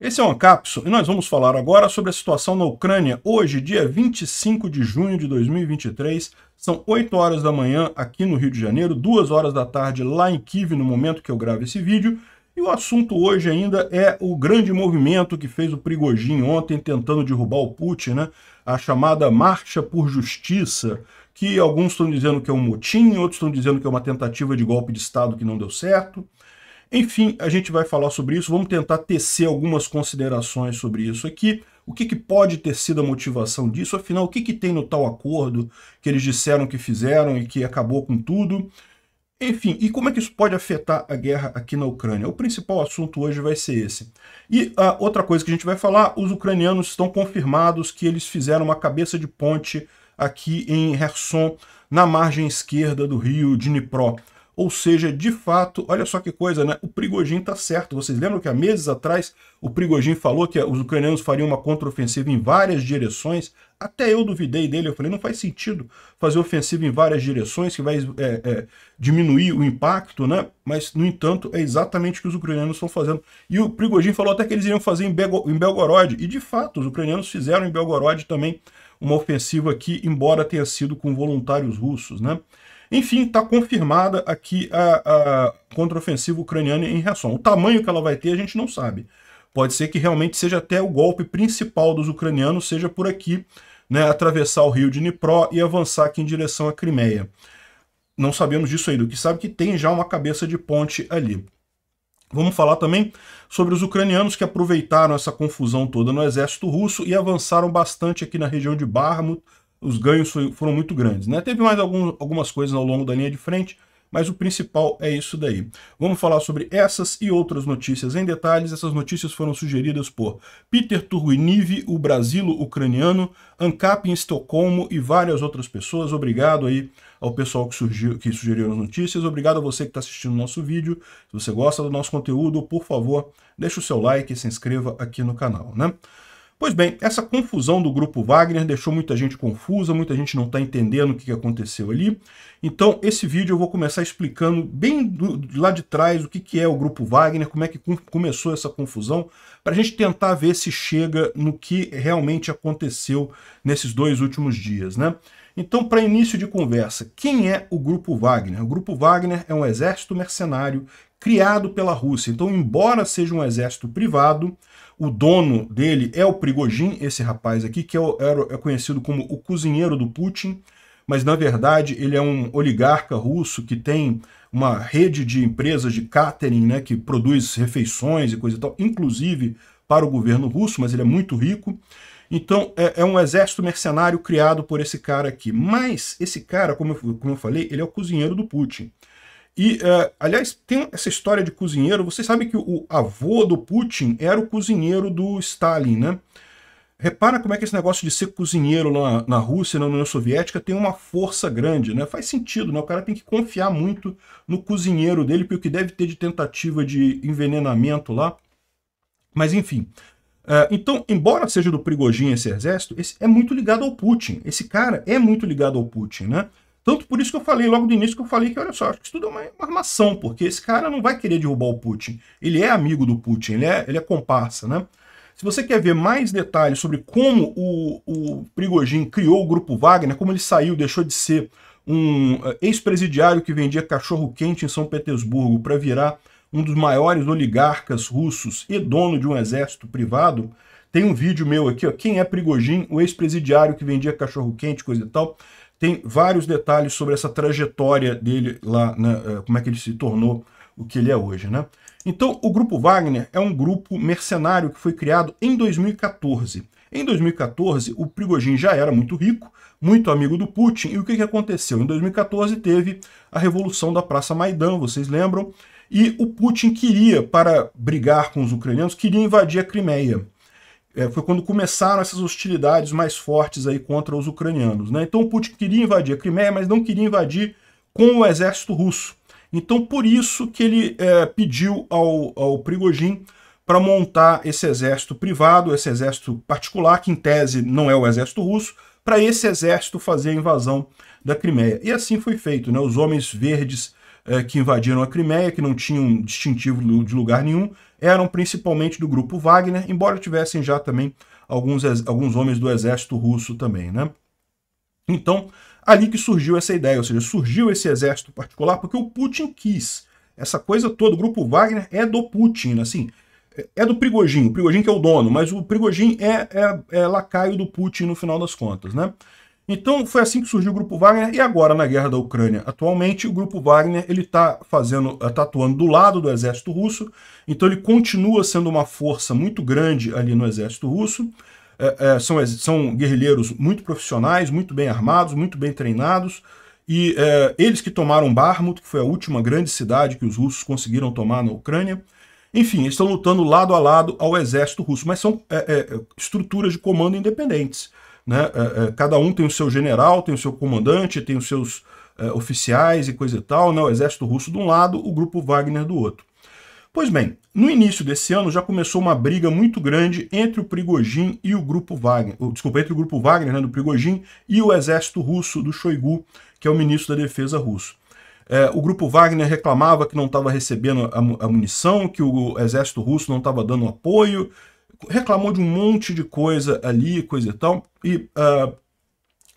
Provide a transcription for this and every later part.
Esse é o Ancapso e nós vamos falar agora sobre a situação na Ucrânia. Hoje, dia 25 de junho de 2023, são 8 horas da manhã aqui no Rio de Janeiro, 2 horas da tarde lá em Kiev no momento que eu gravo esse vídeo. E o assunto hoje ainda é o grande movimento que fez o Prigojin ontem tentando derrubar o Putin, né? A chamada Marcha por Justiça, que alguns estão dizendo que é um motim, outros estão dizendo que é uma tentativa de golpe de Estado que não deu certo. Enfim, a gente vai falar sobre isso, vamos tentar tecer algumas considerações sobre isso aqui, o que, que pode ter sido a motivação disso, afinal, o que, que tem no tal acordo que eles disseram que fizeram e que acabou com tudo, enfim, e como é que isso pode afetar a guerra aqui na Ucrânia? O principal assunto hoje vai ser esse. E a ah, outra coisa que a gente vai falar, os ucranianos estão confirmados que eles fizeram uma cabeça de ponte aqui em Kherson, na margem esquerda do rio Dnipro. Ou seja, de fato, olha só que coisa, né? O Prigojin está certo. Vocês lembram que há meses atrás o Prigojin falou que os ucranianos fariam uma contraofensiva em várias direções? Até eu duvidei dele. Eu falei, não faz sentido fazer ofensiva em várias direções, que vai é, é, diminuir o impacto, né? Mas, no entanto, é exatamente o que os ucranianos estão fazendo. E o Prigojin falou até que eles iriam fazer em, Bego, em Belgorod. E, de fato, os ucranianos fizeram em Belgorod também uma ofensiva aqui, embora tenha sido com voluntários russos, né? Enfim, está confirmada aqui a, a contraofensiva ucraniana em reação. O tamanho que ela vai ter a gente não sabe. Pode ser que realmente seja até o golpe principal dos ucranianos, seja por aqui, né, atravessar o rio de Dnipro e avançar aqui em direção à Crimeia. Não sabemos disso ainda, o que sabe é que tem já uma cabeça de ponte ali. Vamos falar também sobre os ucranianos que aproveitaram essa confusão toda no exército russo e avançaram bastante aqui na região de Bakhmut, os ganhos foram muito grandes. Né? Teve mais algum, algumas coisas ao longo da linha de frente, mas o principal é isso daí. Vamos falar sobre essas e outras notícias em detalhes. Essas notícias foram sugeridas por Peter Turguinive, o Brasilo ucraniano, ANCAP em Estocolmo e várias outras pessoas. Obrigado aí ao pessoal que, surgiu, que sugeriu as notícias. Obrigado a você que está assistindo o nosso vídeo. Se você gosta do nosso conteúdo, por favor, deixe o seu like e se inscreva aqui no canal. Né? Pois bem, essa confusão do grupo Wagner deixou muita gente confusa, muita gente não está entendendo o que aconteceu ali. Então, esse vídeo eu vou começar explicando bem do, lá de trás o que, que é o grupo Wagner, como é que começou essa confusão, para a gente tentar ver se chega no que realmente aconteceu nesses dois últimos dias, né? Então, para início de conversa, quem é o Grupo Wagner? O Grupo Wagner é um exército mercenário criado pela Rússia. Então, embora seja um exército privado, o dono dele é o Prigojin, esse rapaz aqui, que é, o, é conhecido como o cozinheiro do Putin, mas na verdade ele é um oligarca russo que tem uma rede de empresas de catering, né, que produz refeições e coisa e tal, inclusive para o governo russo, mas ele é muito rico. Então, é, é, um exército mercenário criado por esse cara aqui. Mas esse cara, como eu, como eu falei, ele é o cozinheiro do Putin. E, uh, aliás, tem essa história de cozinheiro. Vocês sabem que o avô do Putin era o cozinheiro do Stalin, né? Repara como é que esse negócio de ser cozinheiro na, na Rússia na União Soviética tem uma força grande, né? Faz sentido, né? O cara tem que confiar muito no cozinheiro dele, porque deve ter de tentativa de envenenamento lá. Mas, enfim. Uh, então, embora seja do Prigogine esse exército, esse é muito ligado ao Putin. Esse cara é muito ligado ao Putin, né? Tanto por isso que eu falei logo no início que eu falei que, olha só, acho que isso tudo é uma, uma armação, porque esse cara não vai querer derrubar o Putin. Ele é amigo do Putin, ele é, ele é comparsa, né? Se você quer ver mais detalhes sobre como o, o Prigogine criou o grupo Wagner, como ele saiu, deixou de ser um eh, ex-presidiário que vendia cachorro-quente em São Petersburgo para virar um dos maiores oligarcas russos e dono de um exército privado, tem um vídeo meu aqui, ó, quem é Prigogine, o ex-presidiário que vendia cachorro-quente, coisa e tal, tem vários detalhes sobre essa trajetória dele lá, né, é, como é que ele se tornou o que ele é hoje, né? Então, o Grupo Wagner é um grupo mercenário que foi criado em 2014. Em 2014, o Prigogine já era muito rico, muito amigo do Putin, e o que, que aconteceu? Em 2014 teve a Revolução da Praça Maidan, vocês lembram? E o Putin queria, para brigar com os ucranianos, queria invadir a Crimeia é, foi quando começaram essas hostilidades mais fortes aí contra os ucranianos. Né? Então Putin queria invadir a Crimeia, mas não queria invadir com o exército russo. Então por isso que ele é, pediu ao, ao Prigojin para montar esse exército privado, esse exército particular, que em tese não é o exército russo, para esse exército fazer a invasão da Crimeia. E assim foi feito. Né? Os homens verdes é, que invadiram a Crimeia, que não tinham distintivo de lugar nenhum, eram principalmente do grupo Wagner, embora tivessem já também alguns, alguns homens do exército russo também, né? Então, ali que surgiu essa ideia, ou seja, surgiu esse exército particular porque o Putin quis. Essa coisa toda, o grupo Wagner é do Putin, né? assim, é do Prigojin, o Prigojin que é o dono, mas o Prigojin é, é, é lacaio do Putin no final das contas, né? Então foi assim que surgiu o Grupo Wagner e agora na guerra da Ucrânia atualmente o Grupo Wagner ele está fazendo, está eh, atuando do lado do exército russo, então ele continua sendo uma força muito grande ali no exército russo. É, é, são, são guerrilheiros muito profissionais, muito bem armados, muito bem treinados e é, eles que tomaram Barmut, que foi a última grande cidade que os russos conseguiram tomar na Ucrânia. Enfim, eles estão lutando lado a lado ao exército russo, mas são é, é, estruturas de comando independentes né? É, é, cada um tem o seu general, tem o seu comandante, tem os seus é, oficiais e coisa e tal, né? O exército russo de um lado, o grupo Wagner do outro. Pois bem, no início desse ano já começou uma briga muito grande entre o Prigojin e o grupo Wagner, desculpa, entre o grupo Wagner né, do Prigojin e o exército russo do Shoigu, que é o ministro da defesa russo. É, o grupo Wagner reclamava que não estava recebendo a, a, munição, que o exército russo não estava dando apoio reclamou de um monte de coisa ali, coisa e tal, e uh,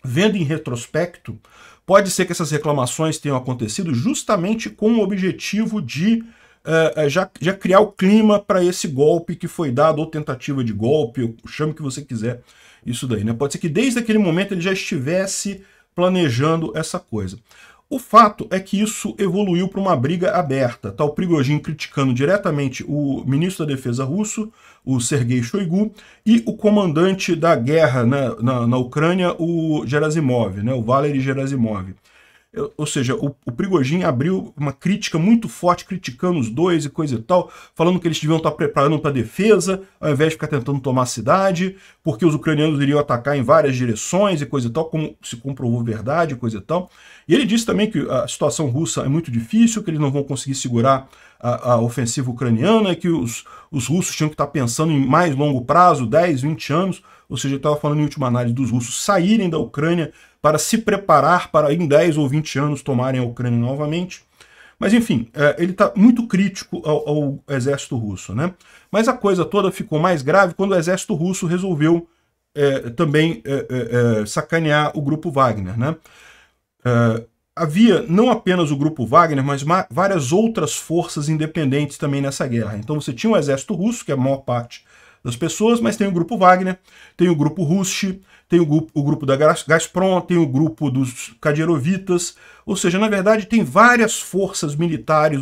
vendo em retrospecto, pode ser que essas reclamações tenham acontecido justamente com o objetivo de uh, já, já, criar o clima para esse golpe que foi dado, ou tentativa de golpe, chame o que você quiser, isso daí. Né? Pode ser que desde aquele momento ele já estivesse planejando essa coisa. O fato é que isso evoluiu para uma briga aberta, tal tá Prigojin criticando diretamente o ministro da Defesa russo, o Sergei Shoigu, e o comandante da guerra né, na, na Ucrânia, o Gerasimov, né, o Valery Gerasimov ou seja, o, o Prigojin abriu uma crítica muito forte, criticando os dois e coisa e tal, falando que eles deviam estar preparando para defesa, ao invés de ficar tentando tomar a cidade, porque os ucranianos iriam atacar em várias direções e coisa e tal, como se comprovou verdade e coisa e tal. E ele disse também que a situação russa é muito difícil, que eles não vão conseguir segurar a, a ofensiva ucraniana, é que os, os russos tinham que estar tá pensando em mais longo prazo, 10, 20 anos, ou seja, estava falando em última análise dos russos saírem da Ucrânia para se preparar para em 10 ou 20 anos tomarem a Ucrânia novamente. Mas enfim, é, ele está muito crítico ao, ao, exército russo. Né? Mas a coisa toda ficou mais grave quando o exército russo resolveu é, também é, é, é sacanear o grupo Wagner. Né? É, havia não apenas o grupo Wagner, mas várias outras forças independentes também nessa guerra. Então você tinha o exército russo, que é a maior parte das pessoas, mas tem o grupo Wagner, tem o grupo Rush, tem o grupo, o grupo da Gazprom, tem o grupo dos Kadyrovitas, ou seja, na verdade tem várias forças militares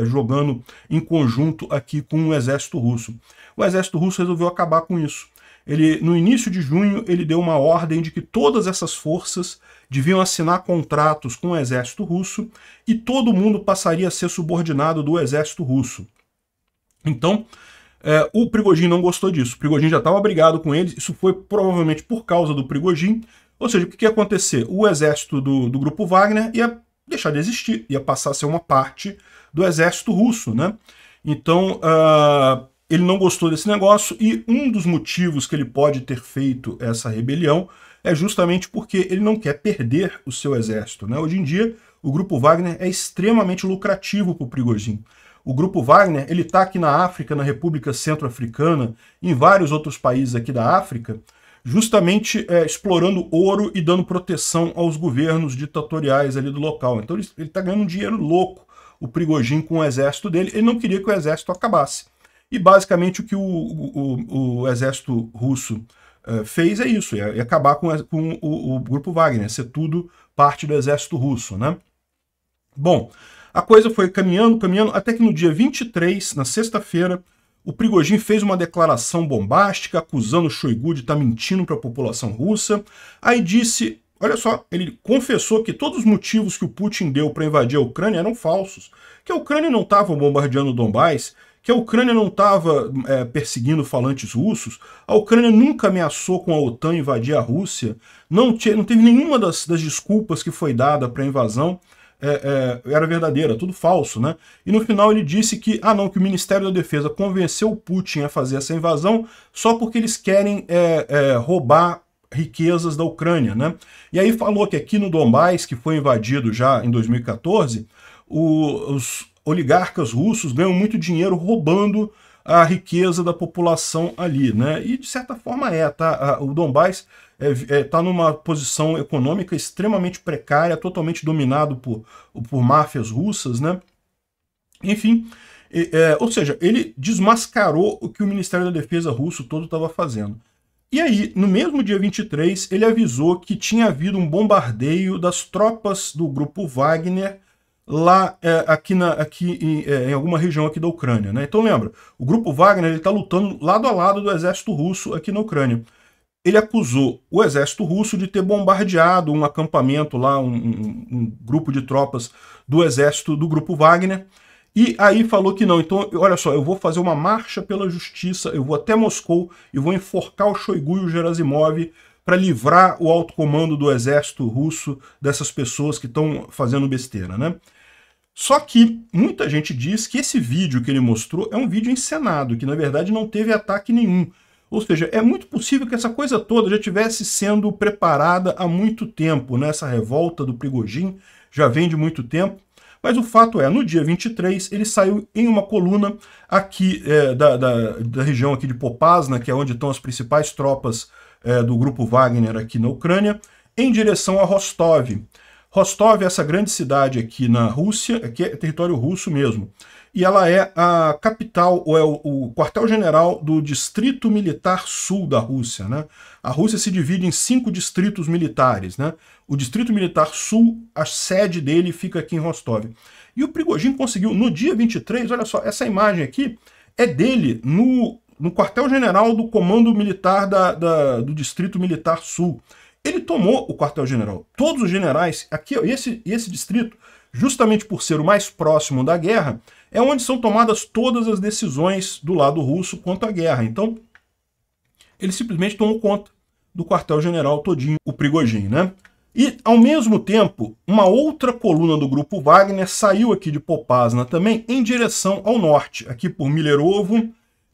é, jogando em conjunto aqui com o exército russo. O exército russo resolveu acabar com isso ele, no início de junho, ele deu uma ordem de que todas essas forças deviam assinar contratos com o exército russo e todo mundo passaria a ser subordinado do exército russo. Então, é, o Prigogine não gostou disso. O Prigogine já estava brigado com eles, isso foi provavelmente por causa do Prigogine. Ou seja, o que ia acontecer? O exército do, do grupo Wagner ia deixar de existir, ia passar a ser uma parte do exército russo, né? Então, uh, ele não gostou desse negócio e um dos motivos que ele pode ter feito essa rebelião é justamente porque ele não quer perder o seu exército. Né? Hoje em dia, o grupo Wagner é extremamente lucrativo para o Prigozhin. O grupo Wagner ele está aqui na África, na República Centro-Africana, em vários outros países aqui da África, justamente é, explorando ouro e dando proteção aos governos ditatoriais ali do local. Então ele está ganhando um dinheiro louco, o Prigojin com o exército dele. Ele não queria que o exército acabasse. E basicamente o que o, o, o exército russo uh, fez é isso, é, é acabar com, com o, o, grupo Wagner, ser tudo parte do exército russo, né? Bom, a coisa foi caminhando, caminhando, até que no dia 23, na sexta-feira, o Prigogine fez uma declaração bombástica, acusando o Shoigu de estar tá mentindo para a população russa. Aí disse, olha só, ele confessou que todos os motivos que o Putin deu para invadir a Ucrânia eram falsos, que a Ucrânia não estava bombardeando Donbás, que a Ucrânia não estava é, perseguindo falantes russos, a Ucrânia nunca ameaçou com a OTAN invadir a Rússia, não, tinha, não teve nenhuma das, das desculpas que foi dada para a invasão, é, é, era verdadeira, tudo falso, né? E no final ele disse que, ah não, que o Ministério da Defesa convenceu o Putin a fazer essa invasão só porque eles querem é, é roubar riquezas da Ucrânia, né? E aí falou que aqui no Donbás, que foi invadido já em 2014, o, os, oligarcas russos ganham muito dinheiro roubando a riqueza da população ali, né? E de certa forma é, tá? O Donbass está é, é, tá numa posição econômica extremamente precária, totalmente dominado por, por máfias russas, né? Enfim, é, ou seja, ele desmascarou o que o Ministério da Defesa russo todo estava fazendo. E aí, no mesmo dia 23, ele avisou que tinha havido um bombardeio das tropas do grupo Wagner lá é, aqui, na, aqui em, é, em, alguma região aqui da Ucrânia. Né? Então lembra, o grupo Wagner ele está lutando lado a lado do exército russo aqui na Ucrânia. Ele acusou o exército russo de ter bombardeado um acampamento lá, um, um, um grupo de tropas do exército do grupo Wagner, e aí falou que não. Então, olha só, eu vou fazer uma marcha pela justiça, eu vou até Moscou e vou enforcar o Shoigu e o Gerasimov para livrar o alto comando do exército russo dessas pessoas que estão fazendo besteira, né? Só que muita gente diz que esse vídeo que ele mostrou é um vídeo encenado, que na verdade não teve ataque nenhum. Ou seja, é muito possível que essa coisa toda já tivesse sendo preparada há muito tempo, né? Essa revolta do Prigogine já vem de muito tempo. Mas o fato é, no dia 23, ele saiu em uma coluna aqui é, da, da, da, região aqui de Popasna, que é onde estão as principais tropas é, do grupo Wagner aqui na Ucrânia, em direção a Rostov. Rostov é essa grande cidade aqui na Rússia, que é território russo mesmo, e ela é a capital, ou é o, o quartel-general do Distrito Militar Sul da Rússia. Né? A Rússia se divide em cinco distritos militares. Né? O Distrito Militar Sul, a sede dele fica aqui em Rostov. E o Prigogine conseguiu, no dia 23, olha só, essa imagem aqui é dele no no quartel-general do Comando Militar da, da, do Distrito Militar Sul. Ele tomou o quartel-general. Todos os generais, aqui, ó, esse, esse distrito, justamente por ser o mais próximo da guerra, é onde são tomadas todas as decisões do lado russo quanto à guerra. Então, ele simplesmente tomou conta do quartel-general todinho, o Prigogine, né? E, ao mesmo tempo, uma outra coluna do grupo Wagner saiu aqui de Popasna também em direção ao norte, aqui por Millerovo,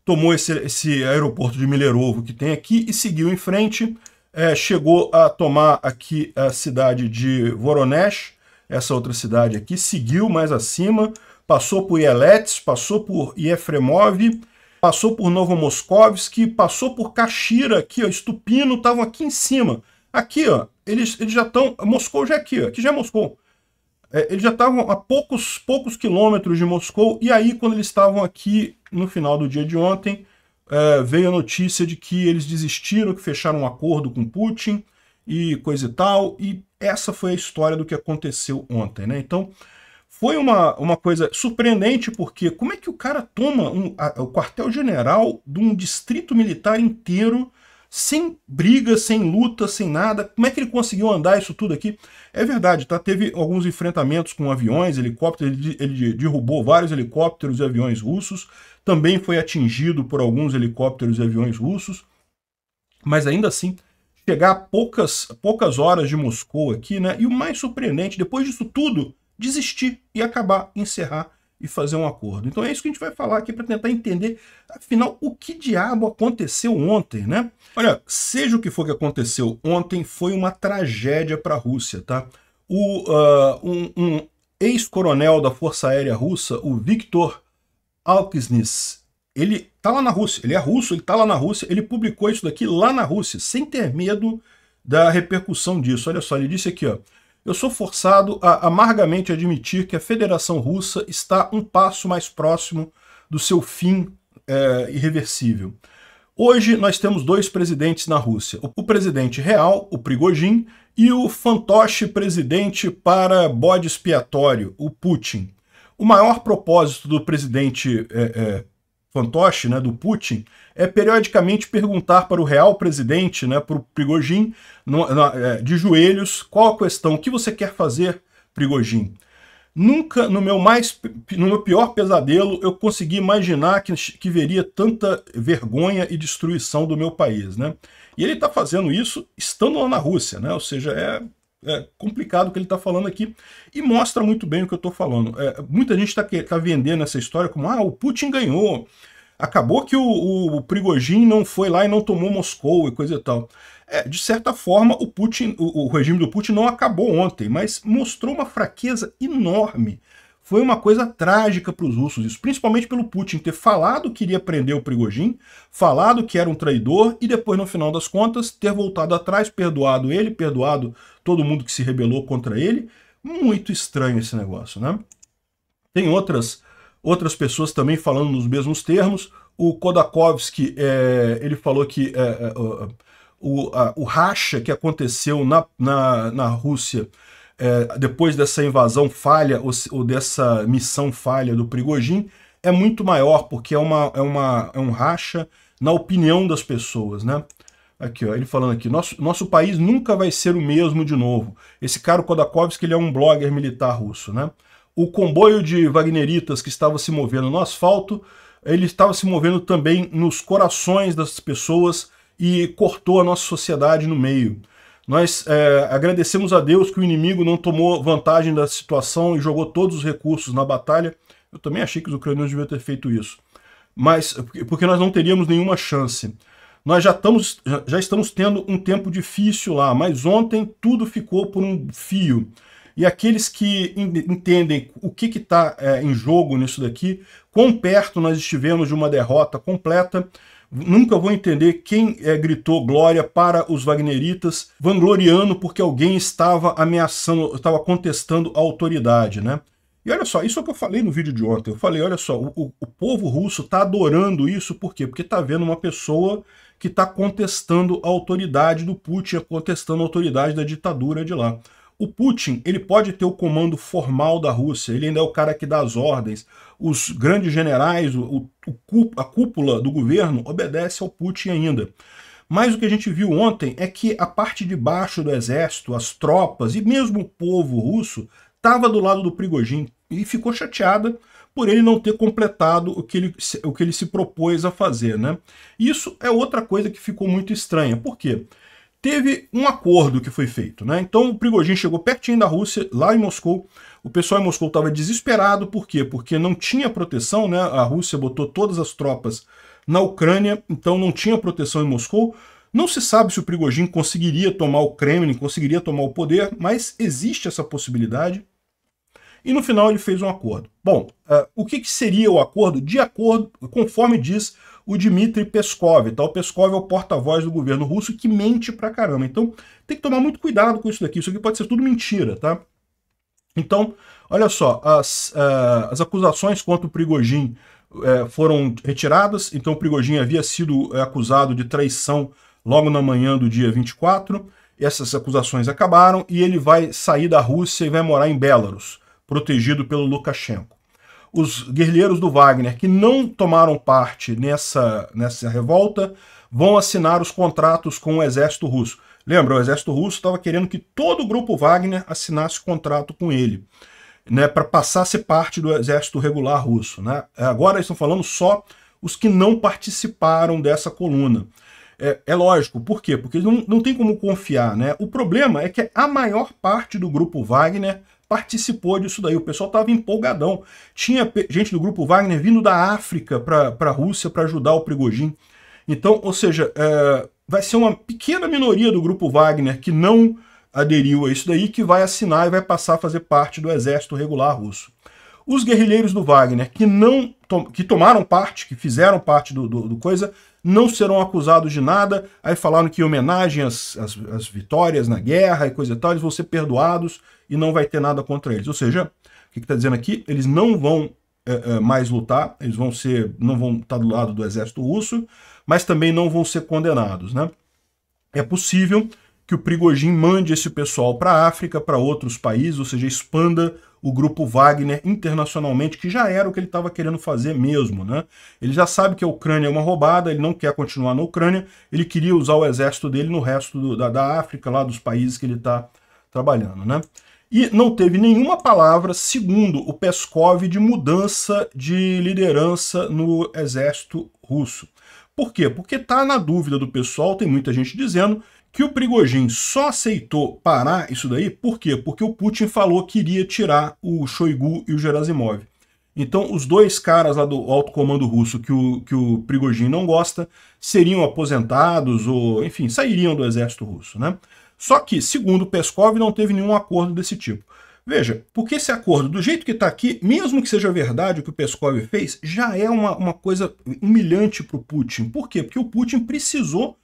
tomou esse, esse aeroporto de Millerovo que tem aqui e seguiu em frente é, chegou a tomar aqui a cidade de Voronezh, essa outra cidade aqui, seguiu mais acima, passou por Yeletsk, passou por Yefremov, passou por Novomoskovsk, passou por Kashira, aqui, ó, Estupino, estavam aqui em cima. Aqui, ó, eles, eles já estão... Moscou já é aqui, ó, aqui já é Moscou. É, eles já estavam a poucos, poucos quilômetros de Moscou, e aí, quando eles estavam aqui no final do dia de ontem, é, veio a notícia de que eles desistiram, que fecharam um acordo com Putin e coisa e tal, e essa foi a história do que aconteceu ontem, né? Então, foi uma, uma coisa surpreendente, porque como é que o cara toma um, a, o quartel-general de um distrito militar inteiro sem briga, sem luta, sem nada. Como é que ele conseguiu andar isso tudo aqui? É verdade, tá? Teve alguns enfrentamentos com aviões, helicópteros, ele, ele derrubou vários helicópteros e aviões russos, também foi atingido por alguns helicópteros e aviões russos, mas ainda assim chegar a poucas, poucas horas de Moscou aqui, né? E o mais surpreendente, depois disso tudo, desistir e acabar, encerrar e fazer um acordo. Então é isso que a gente vai falar aqui para tentar entender, afinal, o que diabo aconteceu ontem, né? Olha, seja o que for que aconteceu ontem, foi uma tragédia para a Rússia, tá? O, uh, um, um ex-coronel da Força Aérea Russa, o Viktor Alksnis, ele tá lá na Rússia, ele é russo, ele tá lá na Rússia, ele publicou isso daqui lá na Rússia, sem ter medo da repercussão disso. Olha só, ele disse aqui, ó, eu sou forçado a amargamente admitir que a Federação Russa está um passo mais próximo do seu fim é, irreversível. Hoje nós temos dois presidentes na Rússia, o presidente real, o Prigojin, e o fantoche presidente para bode expiatório, o Putin. O maior propósito do presidente é, é, fantoche né, do Putin é periodicamente perguntar para o real presidente, né, para o Prigojin, no, é, de joelhos, qual a questão, o que você quer fazer, Prigojin? Nunca, no meu, mais, no meu pior pesadelo, eu consegui imaginar que, que veria tanta vergonha e destruição do meu país. Né? E ele está fazendo isso estando lá na Rússia, né? ou seja, é é, complicado o que ele está falando aqui e mostra muito bem o que eu estou falando. É, muita gente está tá vendendo essa história como ah, o Putin ganhou, acabou que o, o, o não foi lá e não tomou Moscou e coisa e tal. É, de certa forma, o, Putin, o, o regime do Putin não acabou ontem, mas mostrou uma fraqueza enorme foi uma coisa trágica para os russos, isso, principalmente pelo Putin ter falado que iria prender o Prigogine, falado que era um traidor e depois, no final das contas, ter voltado atrás, perdoado ele, perdoado todo mundo que se rebelou contra ele. Muito estranho esse negócio, né? Tem outras, outras pessoas também falando nos mesmos termos. O Kodakovsky, é, ele falou que é, é o, a, o racha que aconteceu na, na, na Rússia é, depois dessa invasão falha ou, ou, dessa missão falha do Prigojin é muito maior, porque é, uma, é, uma, é um racha na opinião das pessoas, né? Aqui, ó, ele falando aqui, nosso, nosso país nunca vai ser o mesmo de novo. Esse cara, o Kodakovsky, ele é um blogger militar russo, né? O comboio de wagneritas que estava se movendo no asfalto, ele estava se movendo também nos corações das pessoas e cortou a nossa sociedade no meio. Nós é, agradecemos a Deus que o inimigo não tomou vantagem da situação e jogou todos os recursos na batalha. Eu também achei que os ucranianos deviam ter feito isso. Mas, porque nós não teríamos nenhuma chance. Nós já estamos, já estamos tendo um tempo difícil lá, mas ontem tudo ficou por um fio. E aqueles que entendem o que está é, em jogo nisso daqui, quão perto nós estivemos de uma derrota completa, nunca vou entender quem é, gritou glória para os wagneritas, vangloriando porque alguém estava ameaçando, estava contestando a autoridade, né? E olha só, isso é o que eu falei no vídeo de ontem. Eu falei, olha só, o, o povo russo está adorando isso, por quê? Porque está vendo uma pessoa que está contestando a autoridade do Putin, é contestando a autoridade da ditadura de lá. O Putin, ele pode ter o comando formal da Rússia, ele ainda é o cara que dá as ordens. Os grandes generais, o, o, a cúpula do governo obedece ao Putin ainda. Mas o que a gente viu ontem é que a parte de baixo do exército, as tropas e mesmo o povo russo estava do lado do Prigojin e ficou chateada por ele não ter completado o que ele, o que ele se propôs a fazer. Né? Isso é outra coisa que ficou muito estranha. Por quê? Teve um acordo que foi feito, né? Então o Prigogine chegou pertinho da Rússia, lá em Moscou. O pessoal em Moscou estava desesperado, por quê? Porque não tinha proteção, né? A Rússia botou todas as tropas na Ucrânia, então não tinha proteção em Moscou. Não se sabe se o Prigogine conseguiria tomar o Kremlin, conseguiria tomar o poder, mas existe essa possibilidade. E no final ele fez um acordo. Bom, uh, o que, que, seria o acordo? De acordo, conforme diz o Dmitry Peskov, tá? O Peskov é o porta-voz do governo russo que mente pra caramba. Então tem que tomar muito cuidado com isso daqui. Isso aqui pode ser tudo mentira, tá? Então, olha só, as, uh, as acusações contra o Prigojin uh, eh, foram retiradas. Então o Prigojin havia sido acusado de traição logo na manhã do dia 24. Essas acusações acabaram e ele vai sair da Rússia e vai morar em Belarus protegido pelo Lukashenko. Os guerrilheiros do Wagner que não tomaram parte nessa, nessa revolta vão assinar os contratos com o exército russo. Lembra, o exército russo estava querendo que todo o grupo Wagner assinasse contrato com ele, né, para passar a ser parte do exército regular russo. Né? É, agora eles estão falando só os que não participaram dessa coluna. É, é, lógico, por quê? Porque não, não tem como confiar, né? O problema é que a maior parte do grupo Wagner participou disso daí. O pessoal estava empolgadão. Tinha gente do grupo Wagner vindo da África para a Rússia para ajudar o Prigogine. Então, ou seja, é, vai ser uma pequena minoria do grupo Wagner que não aderiu a isso daí, que vai assinar e vai passar a fazer parte do exército regular russo. Os guerrilheiros do Wagner que não que tomaram parte, que fizeram parte do, do, do coisa, não serão acusados de nada. Aí falaram que em homenagem às, às, às vitórias na guerra e coisa e tal, eles vão ser perdoados e não vai ter nada contra eles. Ou seja, o que está dizendo aqui? Eles não vão é, é, mais lutar, eles vão ser, não vão estar tá do lado do exército russo, mas também não vão ser condenados, né? É possível que o Prigojin mande esse pessoal para a África, para outros países, ou seja, expanda o grupo Wagner internacionalmente, que já era o que ele estava querendo fazer mesmo. Né? Ele já sabe que a Ucrânia é uma roubada, ele não quer continuar na Ucrânia, ele queria usar o exército dele no resto do, da, da África, lá dos países que ele está trabalhando. Né? E não teve nenhuma palavra, segundo o Peskov, de mudança de liderança no exército russo. Por quê? Porque está na dúvida do pessoal, tem muita gente dizendo que o Prigojin só aceitou parar isso daí, por quê? Porque o Putin falou que iria tirar o Shoigu e o Gerasimov. Então, os dois caras lá do alto comando russo que o, que o Prigojin não gosta seriam aposentados ou, enfim, sairiam do exército russo, né? Só que, segundo Peskov, não teve nenhum acordo desse tipo. Veja, porque esse acordo, do jeito que está aqui, mesmo que seja verdade o que o Peskov fez, já é uma, uma coisa humilhante para o Putin. Por quê? Porque o Putin precisou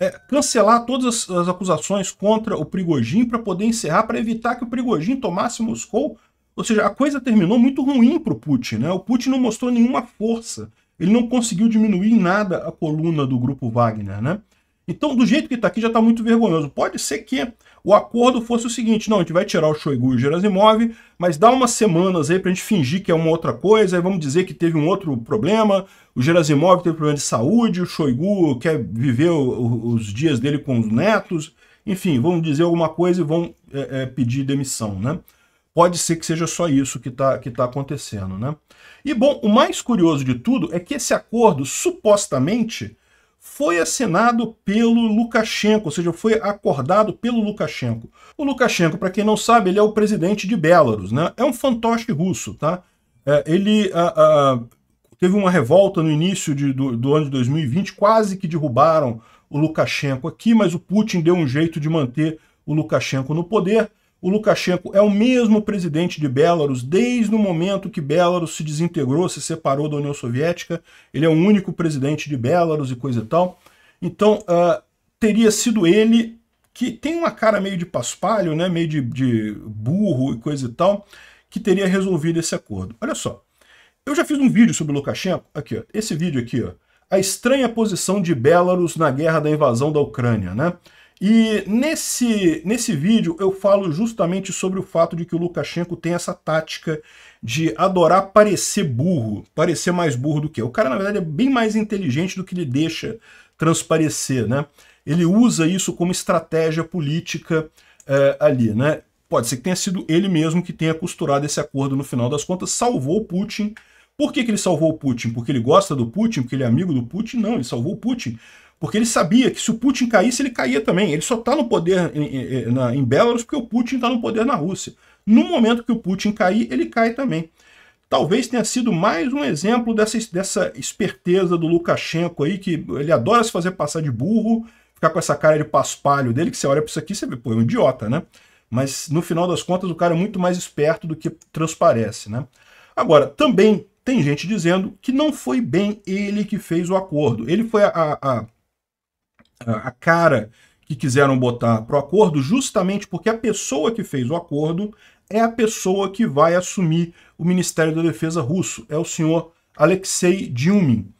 é, cancelar todas as, as, acusações contra o Prigojin para poder encerrar, para evitar que o Prigojin tomasse Moscou. Ou seja, a coisa terminou muito ruim para o Putin. Né? O Putin não mostrou nenhuma força. Ele não conseguiu diminuir em nada a coluna do grupo Wagner. Né? Então, do jeito que está aqui, já está muito vergonhoso. Pode ser que o acordo fosse o seguinte, não, a gente vai tirar o Shoigu e o Gerasimov, mas dá umas semanas aí para a gente fingir que é uma outra coisa, vamos dizer que teve um outro problema, o Gerasimov teve problema de saúde, o Shoigu quer viver o, os dias dele com os netos, enfim, vamos dizer alguma coisa e vão é, é, pedir demissão, né? Pode ser que seja só isso que está que tá acontecendo, né? E, bom, o mais curioso de tudo é que esse acordo, supostamente, foi assinado pelo Lukashenko, ou seja, foi acordado pelo Lukashenko. O Lukashenko, para quem não sabe, ele é o presidente de Belarus, né? É um fantoche russo, tá? É, ele a, ah, a, ah, teve uma revolta no início de, do, do, ano de 2020, quase que derrubaram o Lukashenko aqui, mas o Putin deu um jeito de manter o Lukashenko no poder o Lukashenko é o mesmo presidente de Belarus desde o momento que Belarus se desintegrou, se separou da União Soviética. Ele é o único presidente de Belarus e coisa e tal. Então, uh, teria sido ele que tem uma cara meio de paspalho, né, meio de, de burro e coisa e tal, que teria resolvido esse acordo. Olha só, eu já fiz um vídeo sobre o Lukashenko, aqui, ó, esse vídeo aqui, ó, a estranha posição de Belarus na guerra da invasão da Ucrânia, né? E nesse, nesse vídeo eu falo justamente sobre o fato de que o Lukashenko tem essa tática de adorar parecer burro, parecer mais burro do que. O cara, na verdade, é bem mais inteligente do que ele deixa transparecer, né? Ele usa isso como estratégia política é, ali, né? Pode ser que tenha sido ele mesmo que tenha costurado esse acordo no final das contas, salvou o Putin. Por que, que ele salvou o Putin? Porque ele gosta do Putin? Porque ele é amigo do Putin? Não, ele salvou o Putin porque ele sabia que se o Putin caísse, ele caía também. Ele só está no poder em, em, em Belarus porque o Putin está no poder na Rússia. No momento que o Putin cair, ele cai também. Talvez tenha sido mais um exemplo dessa, dessa esperteza do Lukashenko aí, que ele adora se fazer passar de burro, ficar com essa cara de paspalho dele, que você olha para isso aqui e você vê, pô, é um idiota, né? Mas no final das contas, o cara é muito mais esperto do que transparece, né? Agora, também tem gente dizendo que não foi bem ele que fez o acordo. Ele foi a, a, a a cara que quiseram botar para o acordo, justamente porque a pessoa que fez o acordo é a pessoa que vai assumir o Ministério da Defesa russo, é o senhor Alexei Dilmin,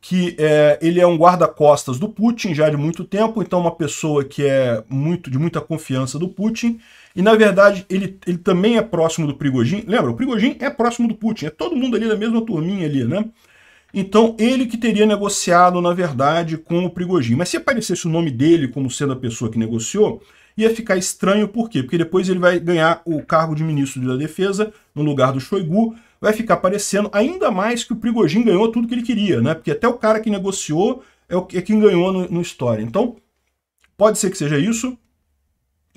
que é, ele é um guarda-costas do Putin já de muito tempo, então uma pessoa que é muito de muita confiança do Putin, e na verdade ele, ele também é próximo do Prigojin, lembra, o Prigojin é próximo do Putin, é todo mundo ali da mesma turminha ali, né? Então, ele que teria negociado, na verdade, com o Prigogin. Mas se aparecesse o nome dele como sendo a pessoa que negociou, ia ficar estranho, por quê? Porque depois ele vai ganhar o cargo de ministro da Defesa no lugar do Shoigu, vai ficar aparecendo ainda mais que o Prigogin ganhou tudo que ele queria, né? Porque até o cara que negociou é, o, é quem ganhou no, no história. Então, pode ser que seja isso,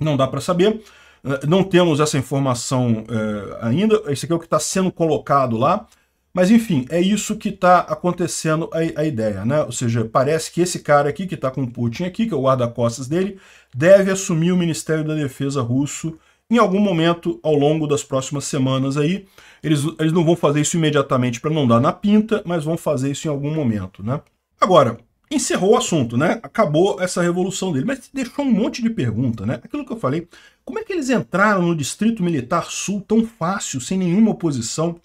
não dá para saber. Eh, não temos essa informação é, ainda, esse aqui é o que está sendo colocado lá. Mas enfim, é isso que está acontecendo a, a, ideia, né? Ou seja, parece que esse cara aqui, que está com o Putin aqui, que é o guarda-costas dele, deve assumir o Ministério da Defesa russo em algum momento ao longo das próximas semanas aí. Eles, eles não vão fazer isso imediatamente para não dar na pinta, mas vão fazer isso em algum momento, né? Agora, encerrou o assunto, né? Acabou essa revolução dele, mas deixou um monte de pergunta, né? Aquilo que eu falei, como é que eles entraram no Distrito Militar Sul tão fácil, sem nenhuma oposição?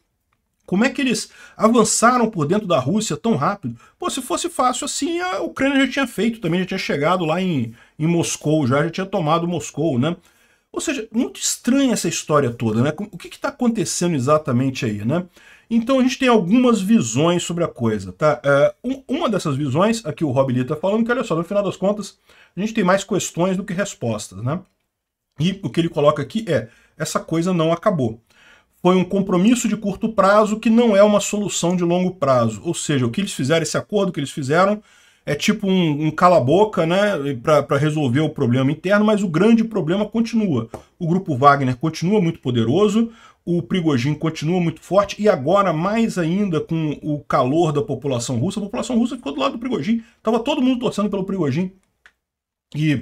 Como é que eles avançaram por dentro da Rússia tão rápido? Pô, se fosse fácil assim, a Ucrânia já tinha feito também, já tinha chegado lá em, em Moscou, já, já tinha tomado Moscou, né? Ou seja, muito estranha essa história toda, né? O que está acontecendo exatamente aí, né? Então a gente tem algumas visões sobre a coisa, tá? É, uma dessas visões, aqui o Rob Lee está falando, que olha só, no final das contas, a gente tem mais questões do que respostas, né? E o que ele coloca aqui é, essa coisa não acabou foi um compromisso de curto prazo que não é uma solução de longo prazo. Ou seja, o que eles fizeram, esse acordo que eles fizeram, é tipo um, um cala-boca né, para resolver o problema interno, mas o grande problema continua. O grupo Wagner continua muito poderoso, o Prigojin continua muito forte, e agora, mais ainda com o calor da população russa, a população russa ficou do lado do Prigojin. estava todo mundo torcendo pelo Prigojin. E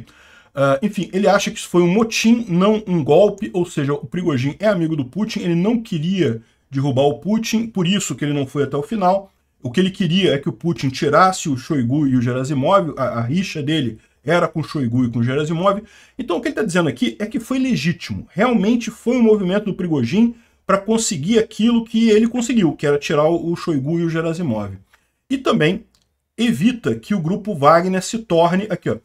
ah, enfim, ele acha que isso foi um motim, não um golpe, ou seja, o Prigogine é amigo do Putin, ele não queria derrubar o Putin, por isso que ele não foi até o final. O que ele queria é que o Putin tirasse o Shoigu e o Gerasimov, a, a rixa dele era com o Shoigu e com o Gerasimov. Então o que ele está dizendo aqui é que foi legítimo, realmente foi um movimento do Prigogine para conseguir aquilo que ele conseguiu, que era tirar o Shoigu e o Gerasimov. E também evita que o grupo Wagner se torne, aqui ó,